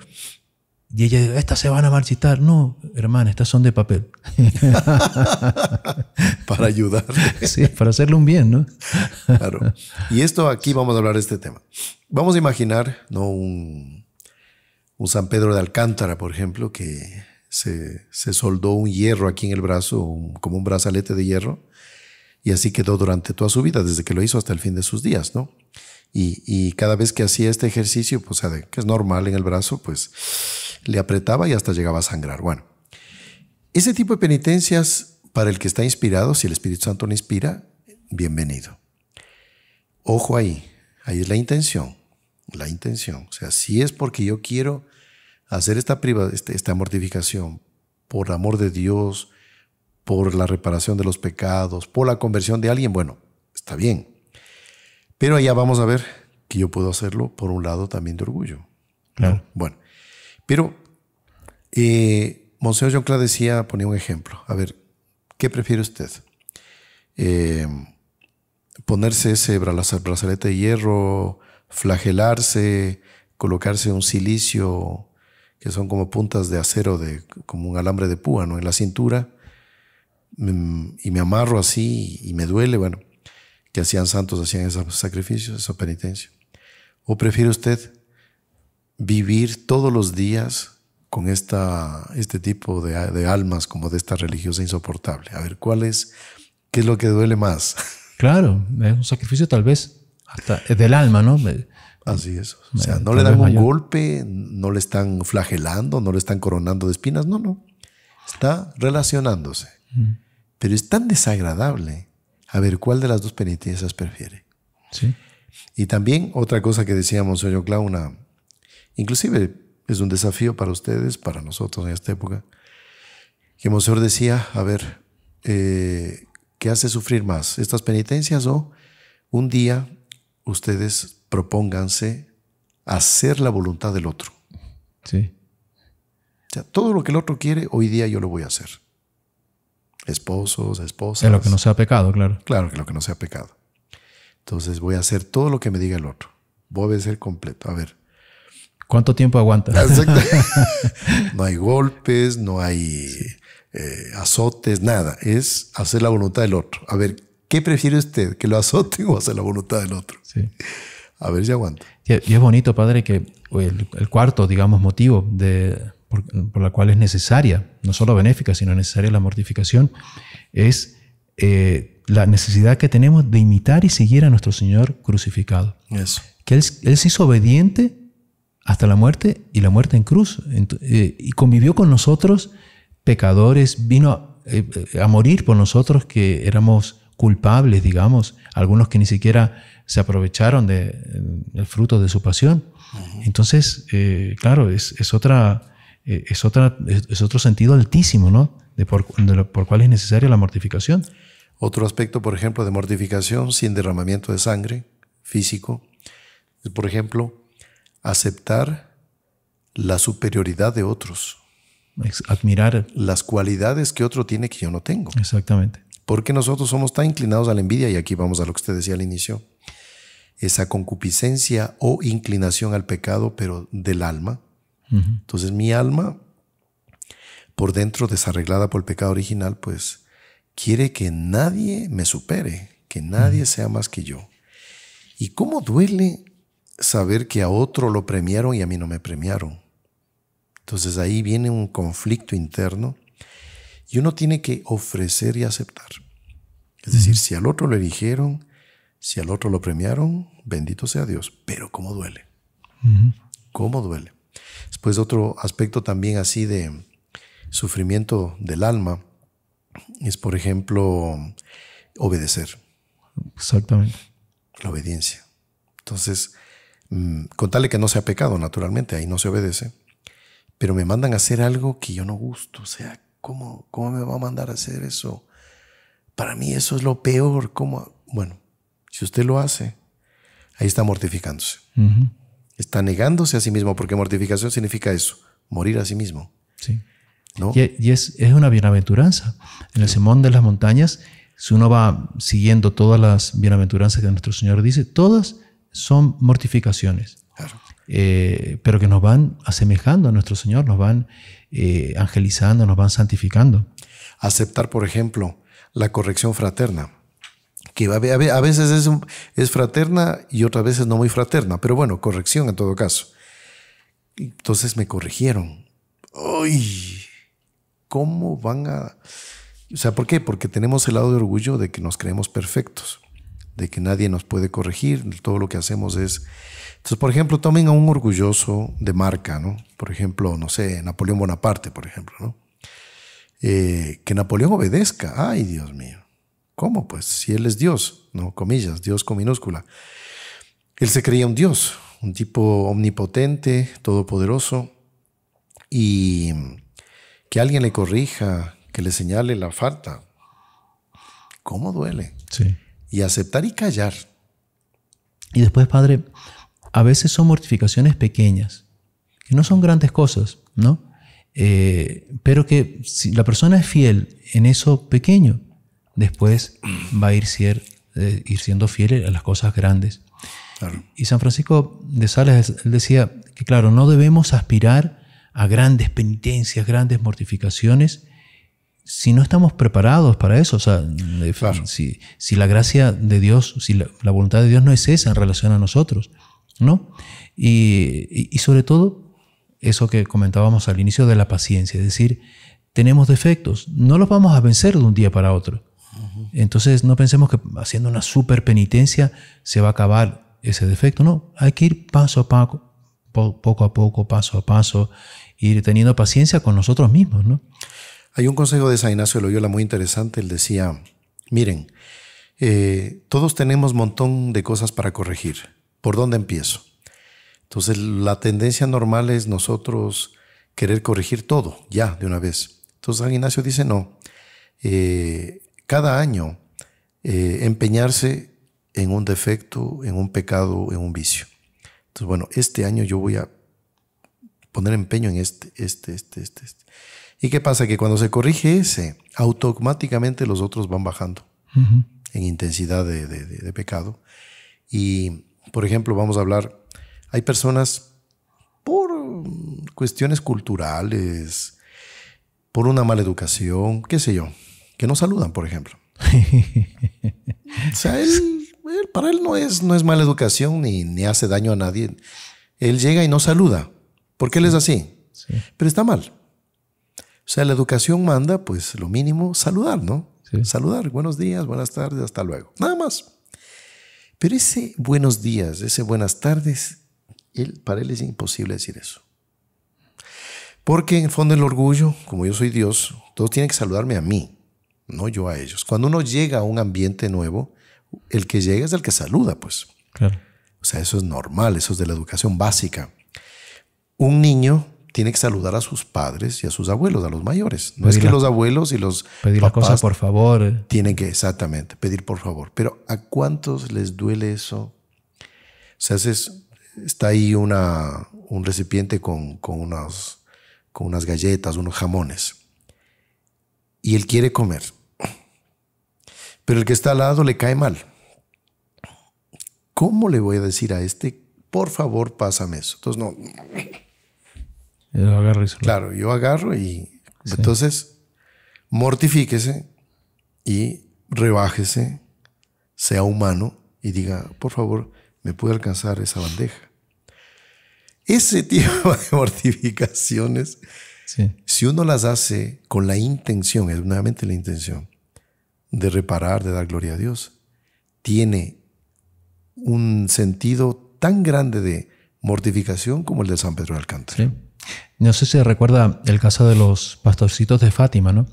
y ella dijo, estas se van a marchitar. No, hermana, estas son de papel. *laughs* para ayudar. *laughs* Sí, para hacerle un bien, ¿no? claro. Y esto aquí vamos a hablar de este tema. Vamos a imaginar, ¿no? Un, un San Pedro de Alcántara, por ejemplo, que se, se soldó un hierro aquí en el brazo, como un brazalete de hierro, y así quedó durante toda su vida, desde que lo hizo hasta el fin de sus días, ¿no? Y, y cada vez que hacía este ejercicio, pues, que es normal en el brazo, pues le apretaba y hasta llegaba a sangrar. Bueno, ese tipo de penitencias para el que está inspirado, si el Espíritu Santo lo inspira, bienvenido. Ojo ahí, ahí es la intención, la intención. O sea, si es porque yo quiero hacer esta, priva, este, esta mortificación por amor de Dios, por la reparación de los pecados, por la conversión de alguien, bueno, está bien. Pero allá vamos a ver que yo puedo hacerlo por un lado también de orgullo. Bueno, pero eh, Monseñor John decía, ponía un ejemplo, a ver, ¿qué prefiere usted? Eh, ponerse ese brazalete de hierro, flagelarse, colocarse un silicio, que son como puntas de acero, de, como un alambre de púa, En la cintura, mm, y me amarro así y me duele, bueno, que hacían santos, hacían esos sacrificios, esa penitencia. ¿O prefiere usted vivir todos los días con esta, este tipo de, almas como de esta religiosa insoportable. A ver, ¿cuál es, qué es lo que duele más? *laughs* Claro, es un sacrificio tal vez hasta del alma, ¿no? Así es. O sea, no le dan un golpe, no le están flagelando, no le están coronando de espinas, no, no. Está relacionándose. Pero es tan desagradable. A ver, ¿cuál de las dos penitencias prefiere? Sí. Y también otra cosa que decíamos, yo, Clau, una, Inclusive es un desafío para ustedes, para nosotros en esta época, que Monseñor decía, a ver, eh, ¿qué hace sufrir más? ¿Estas penitencias o un día ustedes propónganse hacer la voluntad del otro? Sí. O sea, todo lo que el otro quiere, hoy día yo lo voy a hacer. Esposos, esposas. De lo que no sea pecado, claro. Claro, que lo que no sea pecado. Entonces voy a hacer todo lo que me diga el otro. Voy a ser completo. A ver, ¿Cuánto tiempo aguanta? *laughs* no hay golpes, no hay eh, azotes, nada. Es hacer la voluntad del otro. A ver, ¿qué prefiere usted? ¿Que lo azote *laughs* o hacer la voluntad del otro? A ver si aguanta. Y, es bonito, padre, que el, cuarto, digamos, motivo por, la cual es necesaria, no solo benéfica, sino necesaria la mortificación, es eh, la necesidad que tenemos de imitar y seguir a nuestro Señor crucificado. Eso. Que él, él se hizo obediente hasta la muerte y la muerte en cruz. Eh, y convivió con nosotros pecadores, vino eh, eh, a, morir por nosotros que éramos culpables, digamos, algunos que ni siquiera se aprovecharon del fruto de su pasión. Entonces, claro, es, otra, es, otra es, otro sentido altísimo, ¿no? De por, cuál es necesaria la mortificación. Otro aspecto, por ejemplo, de mortificación sin derramamiento de sangre físico, por ejemplo, aceptar la superioridad de otros. Admirar. Las cualidades que otro tiene que yo no tengo. Exactamente. Porque nosotros somos tan inclinados a la envidia, y aquí vamos a lo que usted decía al inicio, esa concupiscencia o inclinación al pecado, pero del alma. Entonces mi alma, por dentro desarreglada por el pecado original, pues quiere que nadie me supere, que nadie sea más que yo. ¿Y cómo duele saber que a otro lo premiaron y a mí no me premiaron. Entonces ahí viene un conflicto interno y uno tiene que ofrecer y aceptar. Es decir, si al otro lo eligieron, si al otro lo premiaron, bendito sea Dios, pero cómo duele. ¿Cómo duele? Después otro aspecto también así de sufrimiento del alma es, por ejemplo, obedecer. Exactamente. La obediencia. Entonces, Mm, contarle que no sea pecado, naturalmente, ahí no se obedece, pero me mandan a hacer algo que yo no gusto, o sea, ¿cómo, cómo me va a mandar a hacer eso? Para mí eso es lo peor, ¿cómo? Bueno, si usted lo hace, ahí está mortificándose. Está negándose a sí mismo, porque mortificación significa eso, morir a sí mismo. Sí. Y, es, es, una bienaventuranza. En el Semón de las Montañas, si uno va siguiendo todas las bienaventuranzas que nuestro Señor dice, todas son mortificaciones, eh, pero que nos van asemejando a nuestro Señor, nos van eh, angelizando, nos van santificando. Aceptar, por ejemplo, la corrección fraterna, que a veces es, es fraterna y otras veces no muy fraterna, pero bueno, corrección en todo caso. Entonces me corrigieron. ¡Uy! ¿Cómo van a...? O sea, ¿por qué? Porque tenemos el lado de orgullo de que nos creemos perfectos de que nadie nos puede corregir, todo lo que hacemos es... Entonces, por ejemplo, tomen a un orgulloso de marca, ¿no? Por ejemplo, no sé, Napoleón Bonaparte, por ejemplo, ¿no? Eh, que Napoleón obedezca, ay Dios mío, ¿cómo pues? Si él es Dios, ¿no? Comillas, Dios con minúscula. Él se creía un Dios, un tipo omnipotente, todopoderoso, y que alguien le corrija, que le señale la falta, ¿cómo duele? Sí y aceptar y callar. Y después, Padre, a veces son mortificaciones pequeñas, que no son grandes cosas, ¿no? Eh, pero que si la persona es fiel en eso pequeño, después va a ir, eh, siendo fiel a las cosas grandes. Y San Francisco de Sales decía que, claro, no debemos aspirar a grandes penitencias, grandes mortificaciones, si no estamos preparados para eso, o sea, si, si, la gracia de Dios, si la, voluntad de Dios no es esa en relación a nosotros, ¿no? Y, y, sobre todo, eso que comentábamos al inicio de la paciencia, es decir, tenemos defectos, no los vamos a vencer de un día para otro. Entonces, no pensemos que haciendo una super penitencia se va a acabar ese defecto, no, hay que ir paso a paso, poco a poco, paso a paso, ir teniendo paciencia con nosotros mismos, ¿no? Hay un consejo de San Ignacio de Loyola muy interesante. Él decía, miren, eh, todos tenemos montón de cosas para corregir. ¿Por dónde empiezo? Entonces, la tendencia normal es nosotros querer corregir todo, ya, de una vez. Entonces, San Ignacio dice, no, eh, cada año eh, empeñarse en un defecto, en un pecado, en un vicio. Entonces, bueno, este año yo voy a poner empeño en este, este, este, este. este. ¿Y qué pasa? Que cuando se corrige ese, automáticamente los otros van bajando en intensidad de, pecado. Y, por ejemplo, vamos a hablar, hay personas por cuestiones culturales, por una mala educación, qué sé yo, que no saludan, por ejemplo. o sea, para él no es, mala educación ni, hace daño a nadie. Él llega y no saluda, qué él es así. Pero está mal. O sea, la educación manda, pues lo mínimo, saludar, ¿no? Saludar, buenos días, buenas tardes, hasta luego. Nada más. Pero ese buenos días, ese buenas tardes, él, para él es imposible decir eso. Porque en fondo el orgullo, como yo soy Dios, todos tienen que saludarme a mí, no yo a ellos. Cuando uno llega a un ambiente nuevo, el que llega es el que saluda, pues. O sea, eso es normal, eso es de la educación básica. Un niño tiene que saludar a sus padres y a sus abuelos, a los mayores. No es que los abuelos y los pedir la cosa por favor. Tienen que exactamente pedir por favor. Pero ¿a cuántos les duele eso? O sea, está ahí un recipiente con, unas, con unas galletas, unos jamones. Y él quiere comer. Pero el que está al lado le cae mal. ¿Cómo le voy a decir a este, por favor, pásame eso? Entonces, no agarro Claro, yo agarro y entonces mortifíquese y rebájese, sea humano y diga, por favor, me puede alcanzar esa bandeja. Ese *laughs* tipo de mortificaciones, si uno las hace con la intención, es nuevamente la intención, de reparar, de dar gloria a Dios, tiene un sentido tan grande de mortificación como el de San Pedro de Alcántara. No sé si recuerda el caso de los pastorcitos de Fátima, ¿no?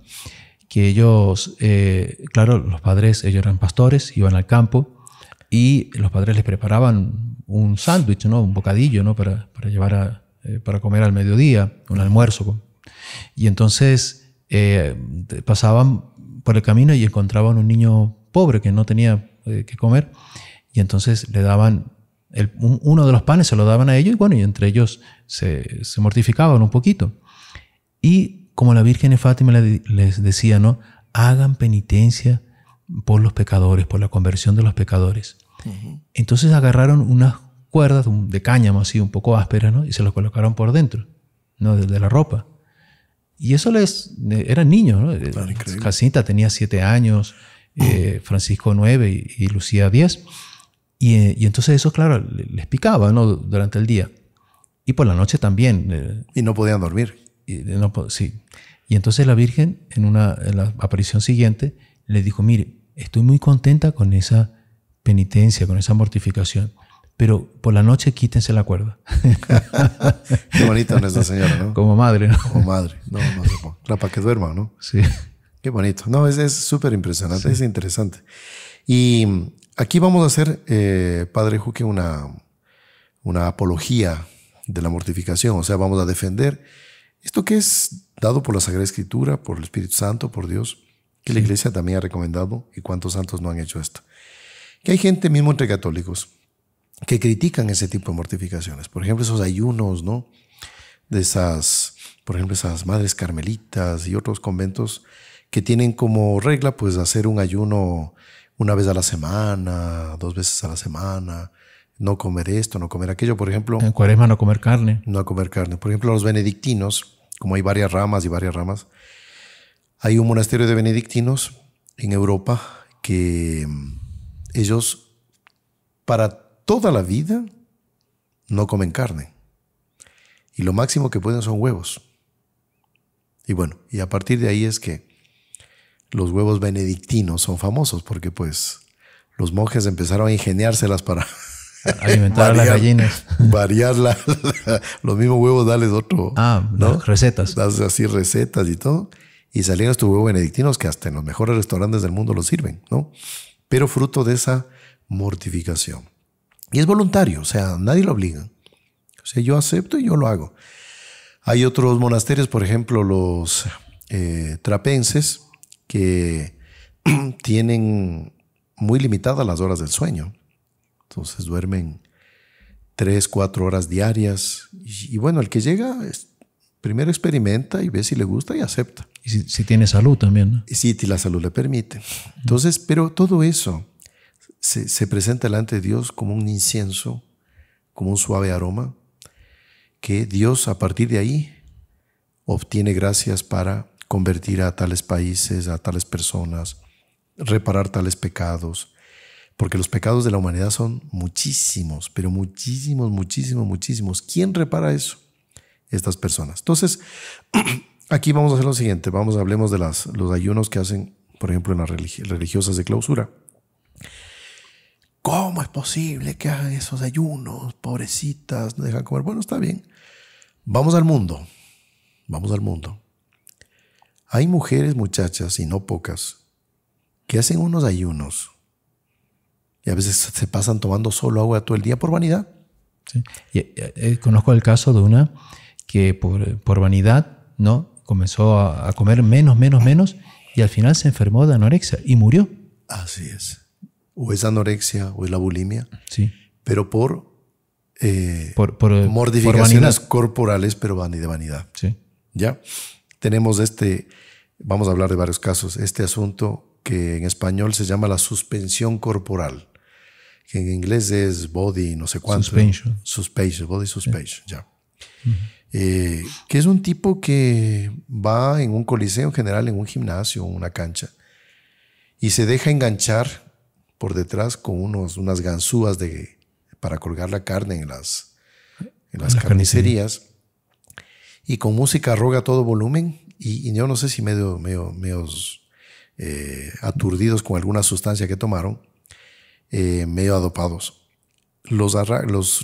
que ellos, eh, claro, los padres, ellos eran pastores, iban al campo y los padres les preparaban un sándwich, ¿no? un bocadillo ¿no? para, llevar a, eh, para comer al mediodía, un almuerzo. Y entonces eh, pasaban por el camino y encontraban un niño pobre que no tenía que comer y entonces le daban uno de los panes se lo daban a ellos y bueno, y entre ellos se, mortificaban un poquito. Y como la Virgen de Fátima les decía, ¿no? Hagan penitencia por los pecadores, por la conversión de los pecadores. Entonces agarraron unas cuerdas de cáñamo así, un poco ásperas, ¿no? Y se las colocaron por dentro, ¿no? De, la ropa. Y eso les... Eh, eran niños, ¿no? Jacinta tenía siete años, eh, Francisco nueve y, y Lucía diez. Eh, y, entonces eso, claro, les picaba ¿no? durante el día. Y por la noche también. Eh, y no podían dormir. Y, no, sí. Y entonces la Virgen, en, una, la aparición siguiente, le dijo, mire, estoy muy contenta con esa penitencia, con esa mortificación, pero por la noche quítense la cuerda. *laughs* Qué bonito nuestra señora, ¿no? Como madre, ¿no? Como madre, no, no se para que duerma, ¿no? Sí. Qué bonito. No, es súper impresionante, es interesante. Y Aquí vamos a hacer, eh, Padre Juque, una, una apología de la mortificación, o sea, vamos a defender esto que es dado por la Sagrada Escritura, por el Espíritu Santo, por Dios, que la Iglesia también ha recomendado y cuántos santos no han hecho esto. Que hay gente mismo entre católicos que critican ese tipo de mortificaciones, por ejemplo, esos ayunos, ¿no? De esas, por ejemplo, esas madres carmelitas y otros conventos que tienen como regla pues hacer un ayuno una vez a la semana, dos veces a la semana, no comer esto, no comer aquello, por ejemplo. En cuaresma no comer carne. No comer carne. Por ejemplo, los benedictinos, como hay varias ramas y varias ramas, hay un monasterio de benedictinos en Europa que mm, ellos para toda la vida no comen carne. Y lo máximo que pueden son huevos. Y bueno, y a partir de ahí es que los huevos benedictinos son famosos porque pues los monjes empezaron a ingeniárselas para alimentar a las gallinas. *laughs* variarlas, *laughs* los mismos huevos, darles otro. Ah, recetas. Das así recetas y todo. Y salieron estos huevos benedictinos que hasta en los mejores restaurantes del mundo los sirven, ¿no? Pero fruto de esa mortificación. Y es voluntario, o sea, nadie lo obliga. O sea, yo acepto y yo lo hago. Hay otros monasterios, por ejemplo, los eh, trapenses, que *clears throat* tienen muy limitadas las horas del sueño. Entonces duermen tres, cuatro horas diarias. Y, bueno, el que llega primero experimenta y ve si le gusta y acepta. Y si, tiene salud también. ¿no? Y si la salud le permite. Entonces, pero todo eso se, se presenta delante de Dios como un incienso, como un suave aroma, que Dios a partir de ahí obtiene gracias para convertir a tales países, a tales personas, reparar tales pecados, porque los pecados de la humanidad son muchísimos, pero muchísimos, muchísimos, muchísimos. ¿Quién repara eso? Estas personas. Entonces, *clears throat* aquí vamos a hacer lo siguiente, vamos, a hablemos de las, los ayunos que hacen, por ejemplo, en las religiosas de clausura. ¿Cómo es posible que hagan esos ayunos? Pobrecitas, no dejan comer. Bueno, está bien. Vamos al mundo. Vamos al mundo. Hay mujeres, muchachas, y no pocas, que hacen unos ayunos y a veces se pasan tomando solo agua todo el día por vanidad. Eh, eh, conozco el caso de una que por, vanidad ¿no? comenzó a, comer menos, menos, menos y al final se enfermó de anorexia y murió. Así es. O es anorexia o es la bulimia. Sí. Pero por, eh, por, por, mortificaciones corporales, pero de vanidad. Sí. Ya tenemos este Vamos a hablar de varios casos. Este asunto que en español se llama la suspensión corporal, que en inglés es body, no sé cuánto. Suspension. Suspension, body suspension, ya. Eh, que es un tipo que va en un coliseo en general, en un gimnasio, en una cancha, y se deja enganchar por detrás con unos, unas ganzúas de, para colgar la carne en las, en las, carnicerías. Y con música roga todo volumen y, yo no sé si medio, medio, eh, aturdidos con alguna sustancia que tomaron, eh, medio adopados. Los,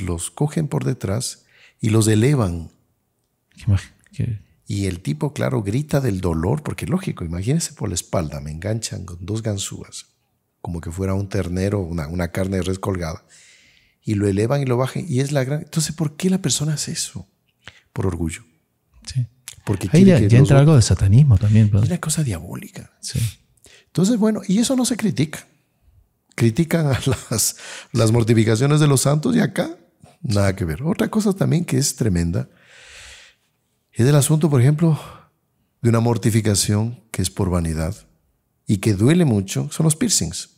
los, cogen por detrás y los elevan. Y el tipo, claro, grita del dolor, porque lógico, imagínense por la espalda, me enganchan con dos ganzúas, como que fuera un ternero, una, una carne de res colgada, y lo elevan y lo bajan, y es la gran... Entonces, ¿por qué la persona hace eso? Por orgullo. Sí. Porque Ahí entra algo de satanismo también. Pues. Es una cosa diabólica. Entonces, bueno, y eso no se critica. Critican *laughs* las, las mortificaciones de los santos y acá nada que ver. Otra cosa también que es tremenda es el asunto, por ejemplo, de una mortificación que es por vanidad y que duele mucho, son los piercings.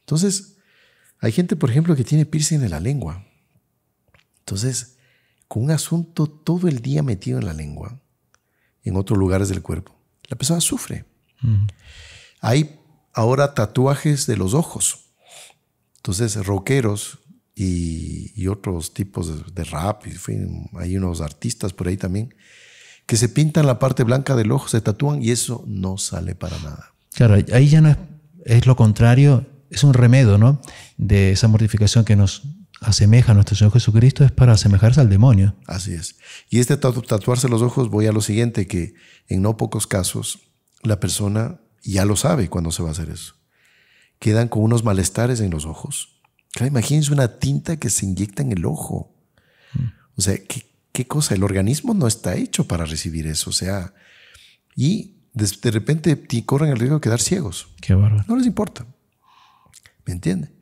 Entonces, hay gente, por ejemplo, que tiene piercing en la lengua. Entonces, con un asunto todo el día metido en la lengua, en otros lugares del cuerpo, la persona sufre. Mm. Hay ahora tatuajes de los ojos. Entonces, rockeros y, otros tipos de, rap, y hay unos artistas por ahí también, que se pintan la parte blanca del ojo, se tatúan y eso no sale para nada. Claro, ahí ya no es, es lo contrario, es un remedio, ¿no? De esa mortificación que nos asemeja a nuestro Señor Jesucristo es para asemejarse al demonio. Así es. Y este tatuarse los ojos, voy a lo siguiente, que en no pocos casos la persona ya lo sabe cuando se va a hacer eso. Quedan con unos malestares en los ojos. imagínense una tinta que se inyecta en el ojo. O sea, ¿qué, cosa? El organismo no está hecho para recibir eso. O sea, y de, repente corren el riesgo de quedar ciegos. Qué bárbaro. No les importa. ¿Me entienden?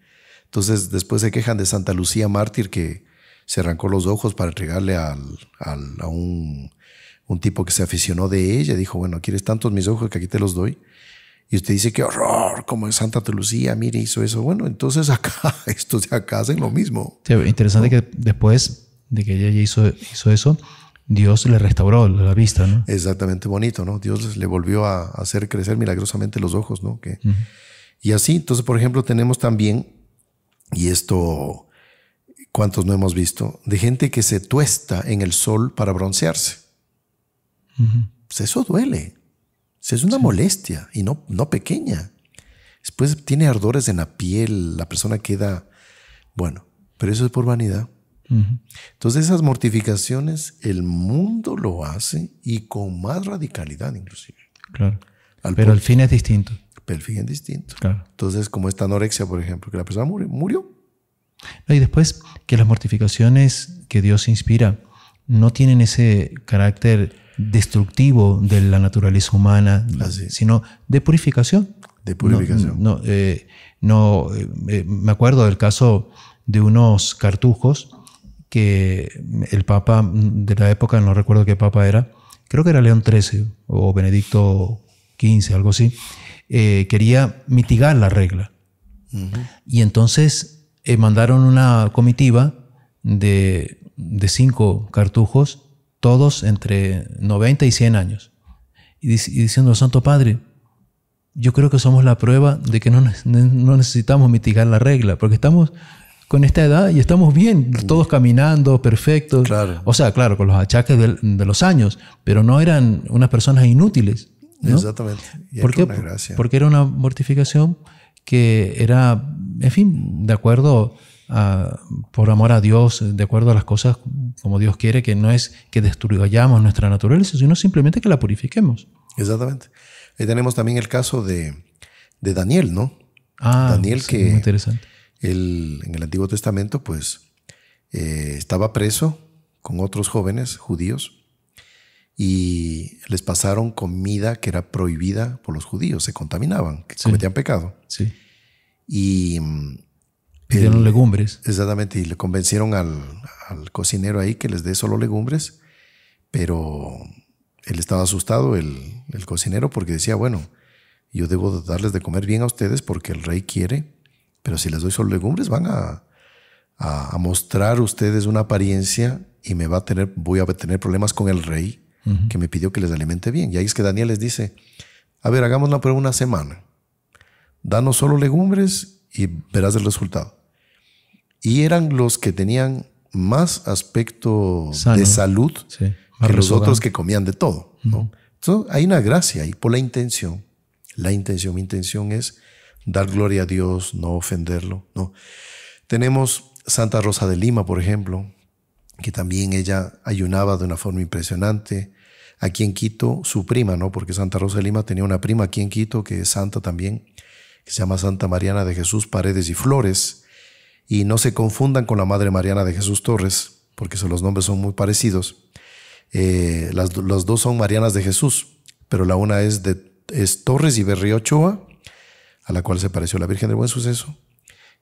Entonces después se quejan de Santa Lucía Mártir que se arrancó los ojos para entregarle al, a un, tipo que se aficionó de ella. Dijo, bueno, ¿quieres tantos mis ojos que aquí te los doy? Y usted dice, qué horror, como es Santa Lucía, mire, hizo eso. Bueno, entonces acá, *laughs* estos de acá hacen lo mismo. Sí, interesante que después de que ella hizo, hizo eso, Dios le restauró la vista, ¿no? Exactamente, bonito, ¿no? Dios le volvió a hacer crecer milagrosamente los ojos, ¿no? Que, Y así, entonces, por ejemplo, tenemos también y esto, ¿cuántos no hemos visto? De gente que se tuesta en el sol para broncearse. Se pues eso duele. Es una molestia y no, no pequeña. Después tiene ardores en la piel, la persona queda, bueno, pero eso es por vanidad. Entonces esas mortificaciones el mundo lo hace y con más radicalidad inclusive. Claro. pero el fin es distinto perfil distinto. Entonces, como esta anorexia, por ejemplo, que la persona murió. y después que las mortificaciones que Dios inspira no tienen ese carácter destructivo de la naturaleza humana, sino de purificación. De purificación. No, eh, eh, me acuerdo del caso de unos cartujos que el Papa de la época, no recuerdo qué Papa era, creo que era León XIII o Benedicto 15, algo así, eh, quería mitigar la regla. Y entonces eh, mandaron una comitiva de, de, cinco cartujos, todos entre 90 y 100 años, y, diciendo, Santo Padre, yo creo que somos la prueba de que no, no, necesitamos mitigar la regla, porque estamos con esta edad y estamos bien, todos caminando, perfectos. O sea, claro, con los achaques de, los años, pero no eran unas personas inútiles. Exactamente. Porque era una mortificación que era, en fin, de acuerdo por amor a Dios, de acuerdo a las cosas como Dios quiere, que no es que destruyamos nuestra naturaleza, sino simplemente que la purifiquemos. Exactamente. Ahí tenemos también el caso de, Daniel, ¿no? Ah, Daniel que interesante. en el Antiguo Testamento, pues, eh, estaba preso con otros jóvenes judíos y les pasaron comida que era prohibida por los judíos, se contaminaban, cometían pecado. Y mm, pidieron legumbres. Exactamente, y le convencieron al, cocinero ahí que les dé solo legumbres, pero él estaba asustado, el, cocinero, porque decía, bueno, yo debo darles de comer bien a ustedes porque el rey quiere, pero si les doy solo legumbres van a, a mostrar ustedes una apariencia y me va a tener, voy a tener problemas con el rey que me pidió que les alimente bien. Y ahí es que Daniel les dice, a ver, hagamos por prueba una semana. Danos solo legumbres y verás el resultado. Y eran los que tenían más aspecto de salud que los otros que comían de todo. ¿no? Entonces hay una gracia ahí por la intención. La intención, mi intención es dar gloria a Dios, no ofenderlo. ¿no? Tenemos Santa Rosa de Lima, por ejemplo, que también ella ayunaba de una forma impresionante. Aquí en Quito, su prima, ¿no? Porque Santa Rosa de Lima tenía una prima aquí en Quito que es santa también, que se llama Santa Mariana de Jesús Paredes y Flores. Y no se confundan con la Madre Mariana de Jesús Torres, porque los nombres son muy parecidos. Eh, las, dos son Marianas de Jesús, pero la una es, de, Torres y Ochoa a la cual se pareció la Virgen del Buen Suceso,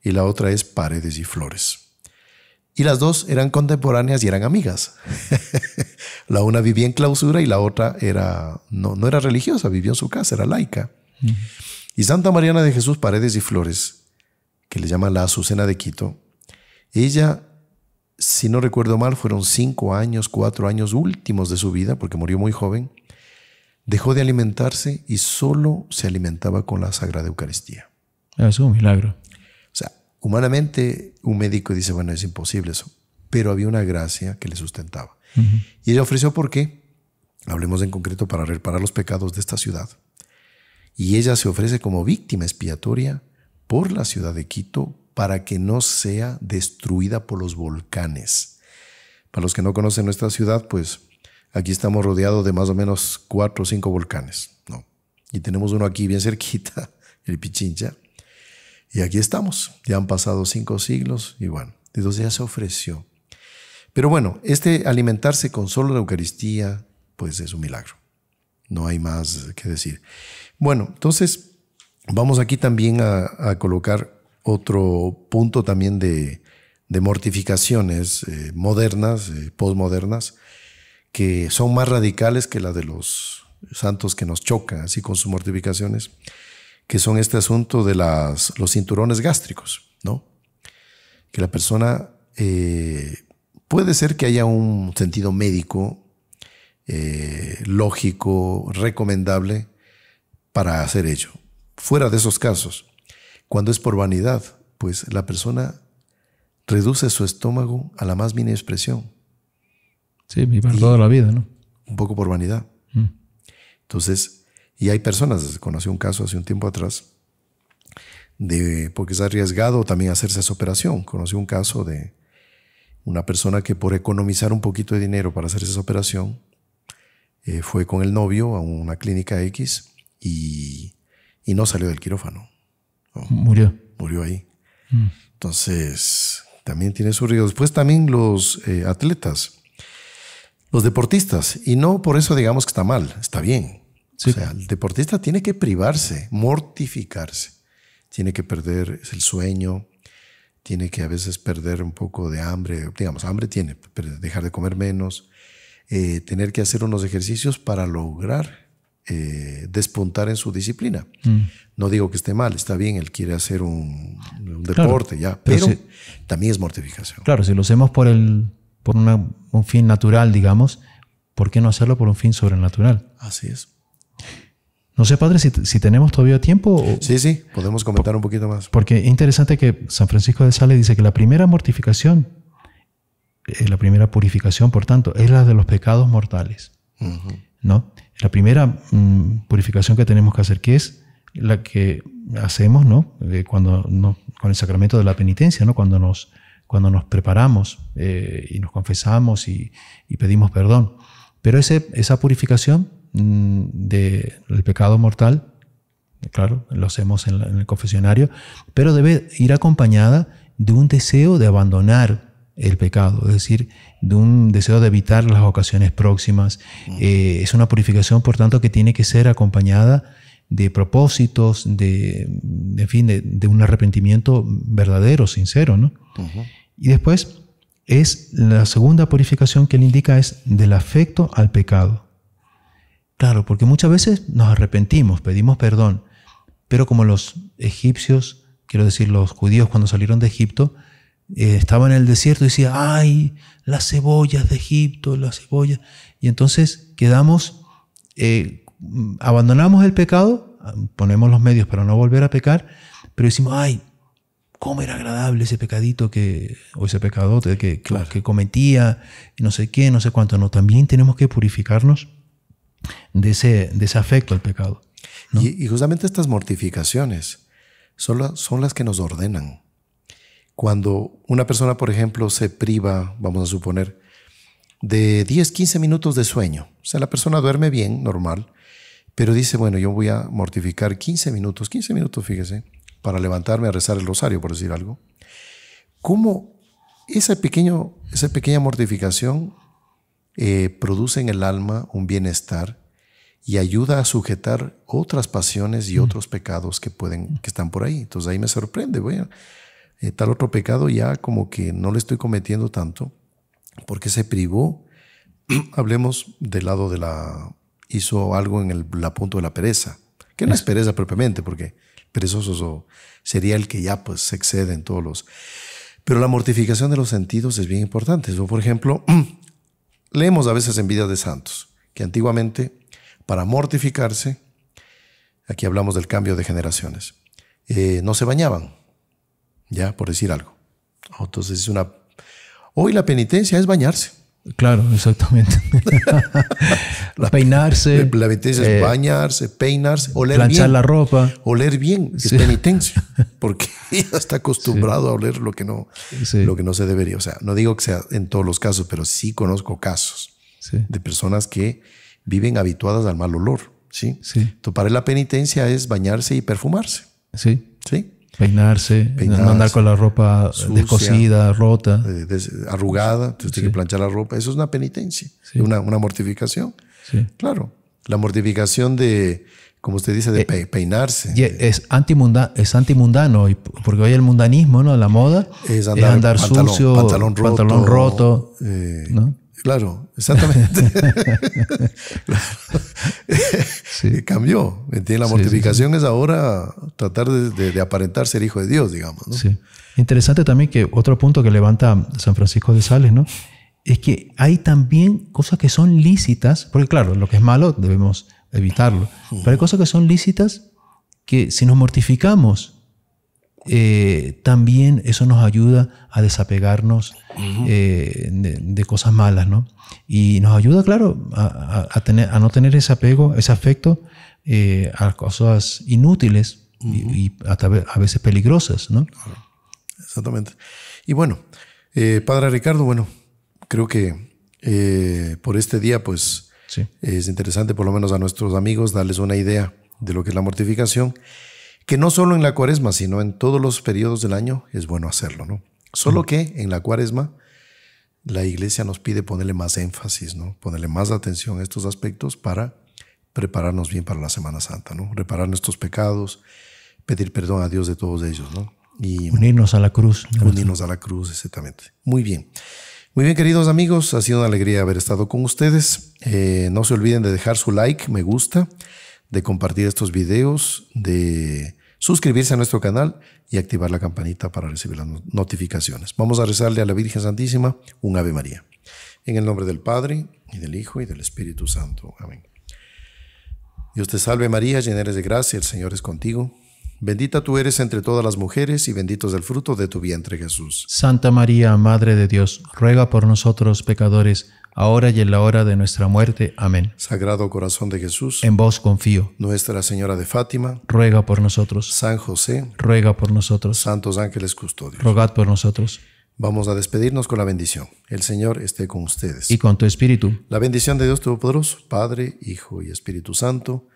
y la otra es Paredes y Flores. Y las dos eran contemporáneas y eran amigas. *laughs* la una vivía en clausura y la otra era no, no era religiosa, vivió en su casa, era laica. Y Santa Mariana de Jesús Paredes y Flores, que le llama la Azucena de Quito, ella, si no recuerdo mal, fueron cinco años, cuatro años últimos de su vida, porque murió muy joven, dejó de alimentarse y solo se alimentaba con la Sagrada Eucaristía. Es un milagro. Humanamente, un médico dice, bueno, es imposible eso, pero había una gracia que le sustentaba. Y ella ofreció por qué, hablemos en concreto, para reparar los pecados de esta ciudad. Y ella se ofrece como víctima expiatoria por la ciudad de Quito para que no sea destruida por los volcanes. Para los que no conocen nuestra ciudad, pues aquí estamos rodeados de más o menos cuatro o cinco volcanes, ¿no? Y tenemos uno aquí bien *laughs* cerquita, el Pichincha, y aquí estamos, ya han pasado cinco siglos y bueno, entonces ya se ofreció. Pero bueno, este alimentarse con solo la Eucaristía, pues es un milagro. No hay más que decir. Bueno, entonces vamos aquí también a, colocar otro punto también de, mortificaciones eh, modernas, eh, postmodernas, posmodernas, que son más radicales que la de los santos que nos chocan así con sus mortificaciones que son este asunto de las, los cinturones gástricos, ¿no? Que la persona eh, puede ser que haya un sentido médico, eh, lógico, recomendable para hacer ello. Fuera de esos casos, cuando es por vanidad, pues la persona reduce su estómago a la más mínima expresión. Sí, y para toda la vida, ¿no? Un poco por vanidad. Mm. Entonces, y hay personas, conocí un caso hace un tiempo atrás, de, porque es arriesgado también hacerse esa operación. Conocí un caso de una persona que por economizar un poquito de dinero para hacerse esa operación, eh, fue con el novio a una clínica X y, no salió del quirófano. murió. Murió ahí. Mm. Entonces, también tiene su riesgo. Después también los eh, atletas, los deportistas, y no por eso digamos que está mal, está bien. O sea, el deportista tiene que privarse, mortificarse. Tiene que perder el sueño, tiene que a veces perder un poco de hambre, digamos, hambre tiene, dejar de comer menos, eh, tener que hacer unos ejercicios para lograr eh, despuntar en su disciplina. Mm. No digo que esté mal, está bien, él quiere hacer un, deporte, ya, pero, también es mortificación. Claro, si lo hacemos por, el, por un fin natural, digamos, ¿por qué no hacerlo por un fin sobrenatural? Así es. No sé, padre, si, tenemos todavía tiempo. sí, sí, podemos comentar un poquito más. Porque es interesante que San Francisco de Sales dice que la primera mortificación, eh, la primera purificación, por tanto, es la de los pecados mortales. ¿no? La primera mm, purificación que tenemos que hacer, que es la que hacemos ¿no? Eh, cuando, con el sacramento de la penitencia, ¿no? cuando, nos, cuando nos preparamos eh, y nos confesamos y, pedimos perdón. Pero ese, esa purificación Mm, del pecado mortal, claro, lo hacemos en, el confesionario, pero debe ir acompañada de un deseo de abandonar el pecado, es decir, de un deseo de evitar las ocasiones próximas. Mm. Eh, es una purificación, por tanto, que tiene que ser acompañada de propósitos, de, fin, de, un arrepentimiento verdadero, sincero, ¿no? Y después es la segunda purificación que él indica es del afecto al pecado. Claro, porque muchas veces nos arrepentimos, pedimos perdón, pero como los egipcios, quiero decir, los judíos cuando salieron de Egipto, eh, estaban en el desierto y decían, ay, las cebollas de Egipto, las cebollas. Y entonces quedamos, eh, abandonamos el pecado, ponemos los medios para no volver a pecar, pero decimos, ay, cómo era agradable ese pecadito que, o ese pecado que, que cometía, no sé qué, no sé cuánto. No, también tenemos que purificarnos de ese, afecto al pecado. Y, justamente estas mortificaciones son, son las que nos ordenan. Cuando una persona, por ejemplo, se priva, vamos a suponer, de 10, 15 minutos de sueño, o sea, la persona duerme bien, normal, pero dice, bueno, yo voy a mortificar 15 minutos, 15 minutos, fíjese, para levantarme a rezar el rosario, por decir algo. ¿Cómo pequeño, esa pequeña mortificación eh, produce en el alma un bienestar y ayuda a sujetar otras pasiones y mm. otros pecados que pueden que están por ahí. Entonces ahí me sorprende, bueno, eh, tal otro pecado ya como que no le estoy cometiendo tanto porque se privó. *clears throat* Hablemos del lado de la hizo algo en el la punto de la pereza, que no es pereza propiamente, porque perezoso sería el que ya pues se excede en todos los. Pero la mortificación de los sentidos es bien importante. eso por ejemplo, *clears throat* Leemos a veces en vida de santos que antiguamente, para mortificarse, aquí hablamos del cambio de generaciones, eh, no se bañaban, ya por decir algo. Entonces es una... Hoy la penitencia es bañarse. Claro, exactamente. *laughs* Peinarse. La, penitencia es eh, bañarse, peinarse, oler bien. Planchar la ropa. Oler bien es penitencia, *laughs* porque ella está acostumbrado a oler lo que, no, lo que no se debería. O sea, no digo que sea en todos los casos, pero sí conozco casos de personas que viven habituadas al mal olor. ¿sí? sí. Topar la penitencia es bañarse y perfumarse. Sí. Sí. Peinarse, no andar con la ropa sucia, descosida, rota. Eh, arrugada, entonces tiene que planchar la ropa. Eso es una penitencia, una, mortificación. Claro, la mortificación de, como usted dice, de eh, peinarse. es, es antimundano, porque hoy el mundanismo, ¿no? La moda es andar, sucio, pantalón roto, eh, ¿no? Claro, exactamente. *laughs* *laughs* Cambió. La mortificación es ahora tratar de, aparentar ser hijo de Dios, digamos. Sí. Interesante también que otro punto que levanta San Francisco de Sales, ¿no? Es que hay también cosas que son lícitas, porque claro, lo que es malo debemos evitarlo, pero hay cosas que son lícitas que si nos mortificamos eh, también eso nos ayuda a desapegarnos eh, de, cosas malas, ¿no? Y nos ayuda, claro, a, tener, a no tener ese apego, ese afecto eh, a cosas inútiles y, a, veces peligrosas, ¿no? Exactamente. Y bueno, Padre Ricardo, bueno, creo que por este día, pues es interesante, por lo menos a nuestros amigos, darles una idea de lo que es la mortificación que no solo en la cuaresma, sino en todos los periodos del año es bueno hacerlo, ¿no? Solo que en la cuaresma la iglesia nos pide ponerle más énfasis, ¿no? Ponerle más atención a estos aspectos para prepararnos bien para la Semana Santa, ¿no? Reparar nuestros pecados, pedir perdón a Dios de todos ellos, ¿no? Y unirnos a la cruz. Unirnos a la cruz, exactamente. Muy bien. Muy bien, queridos amigos, ha sido una alegría haber estado con ustedes. Eh, no se olviden de dejar su like, me gusta, de compartir estos videos, de suscribirse a nuestro canal y activar la campanita para recibir las notificaciones. Vamos a rezarle a la Virgen Santísima un Ave María. En el nombre del Padre, y del Hijo, y del Espíritu Santo. Amén. Dios te salve María, llena eres de gracia, el Señor es contigo. Bendita tú eres entre todas las mujeres y bendito es el fruto de tu vientre Jesús. Santa María, Madre de Dios, ruega por nosotros pecadores, ahora y en la hora de nuestra muerte. Amén. Sagrado Corazón de Jesús, en vos confío. Nuestra Señora de Fátima, ruega por nosotros. San José, ruega por nosotros. Santos ángeles custodios, rogad por nosotros. Vamos a despedirnos con la bendición. El Señor esté con ustedes. Y con tu espíritu. La bendición de Dios Todopoderoso, Padre, Hijo y Espíritu Santo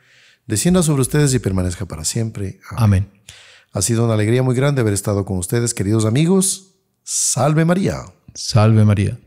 descienda sobre ustedes y permanezca para siempre. Amén. Amén. Ha sido una alegría muy grande haber estado con ustedes, queridos amigos. Salve María. Salve María.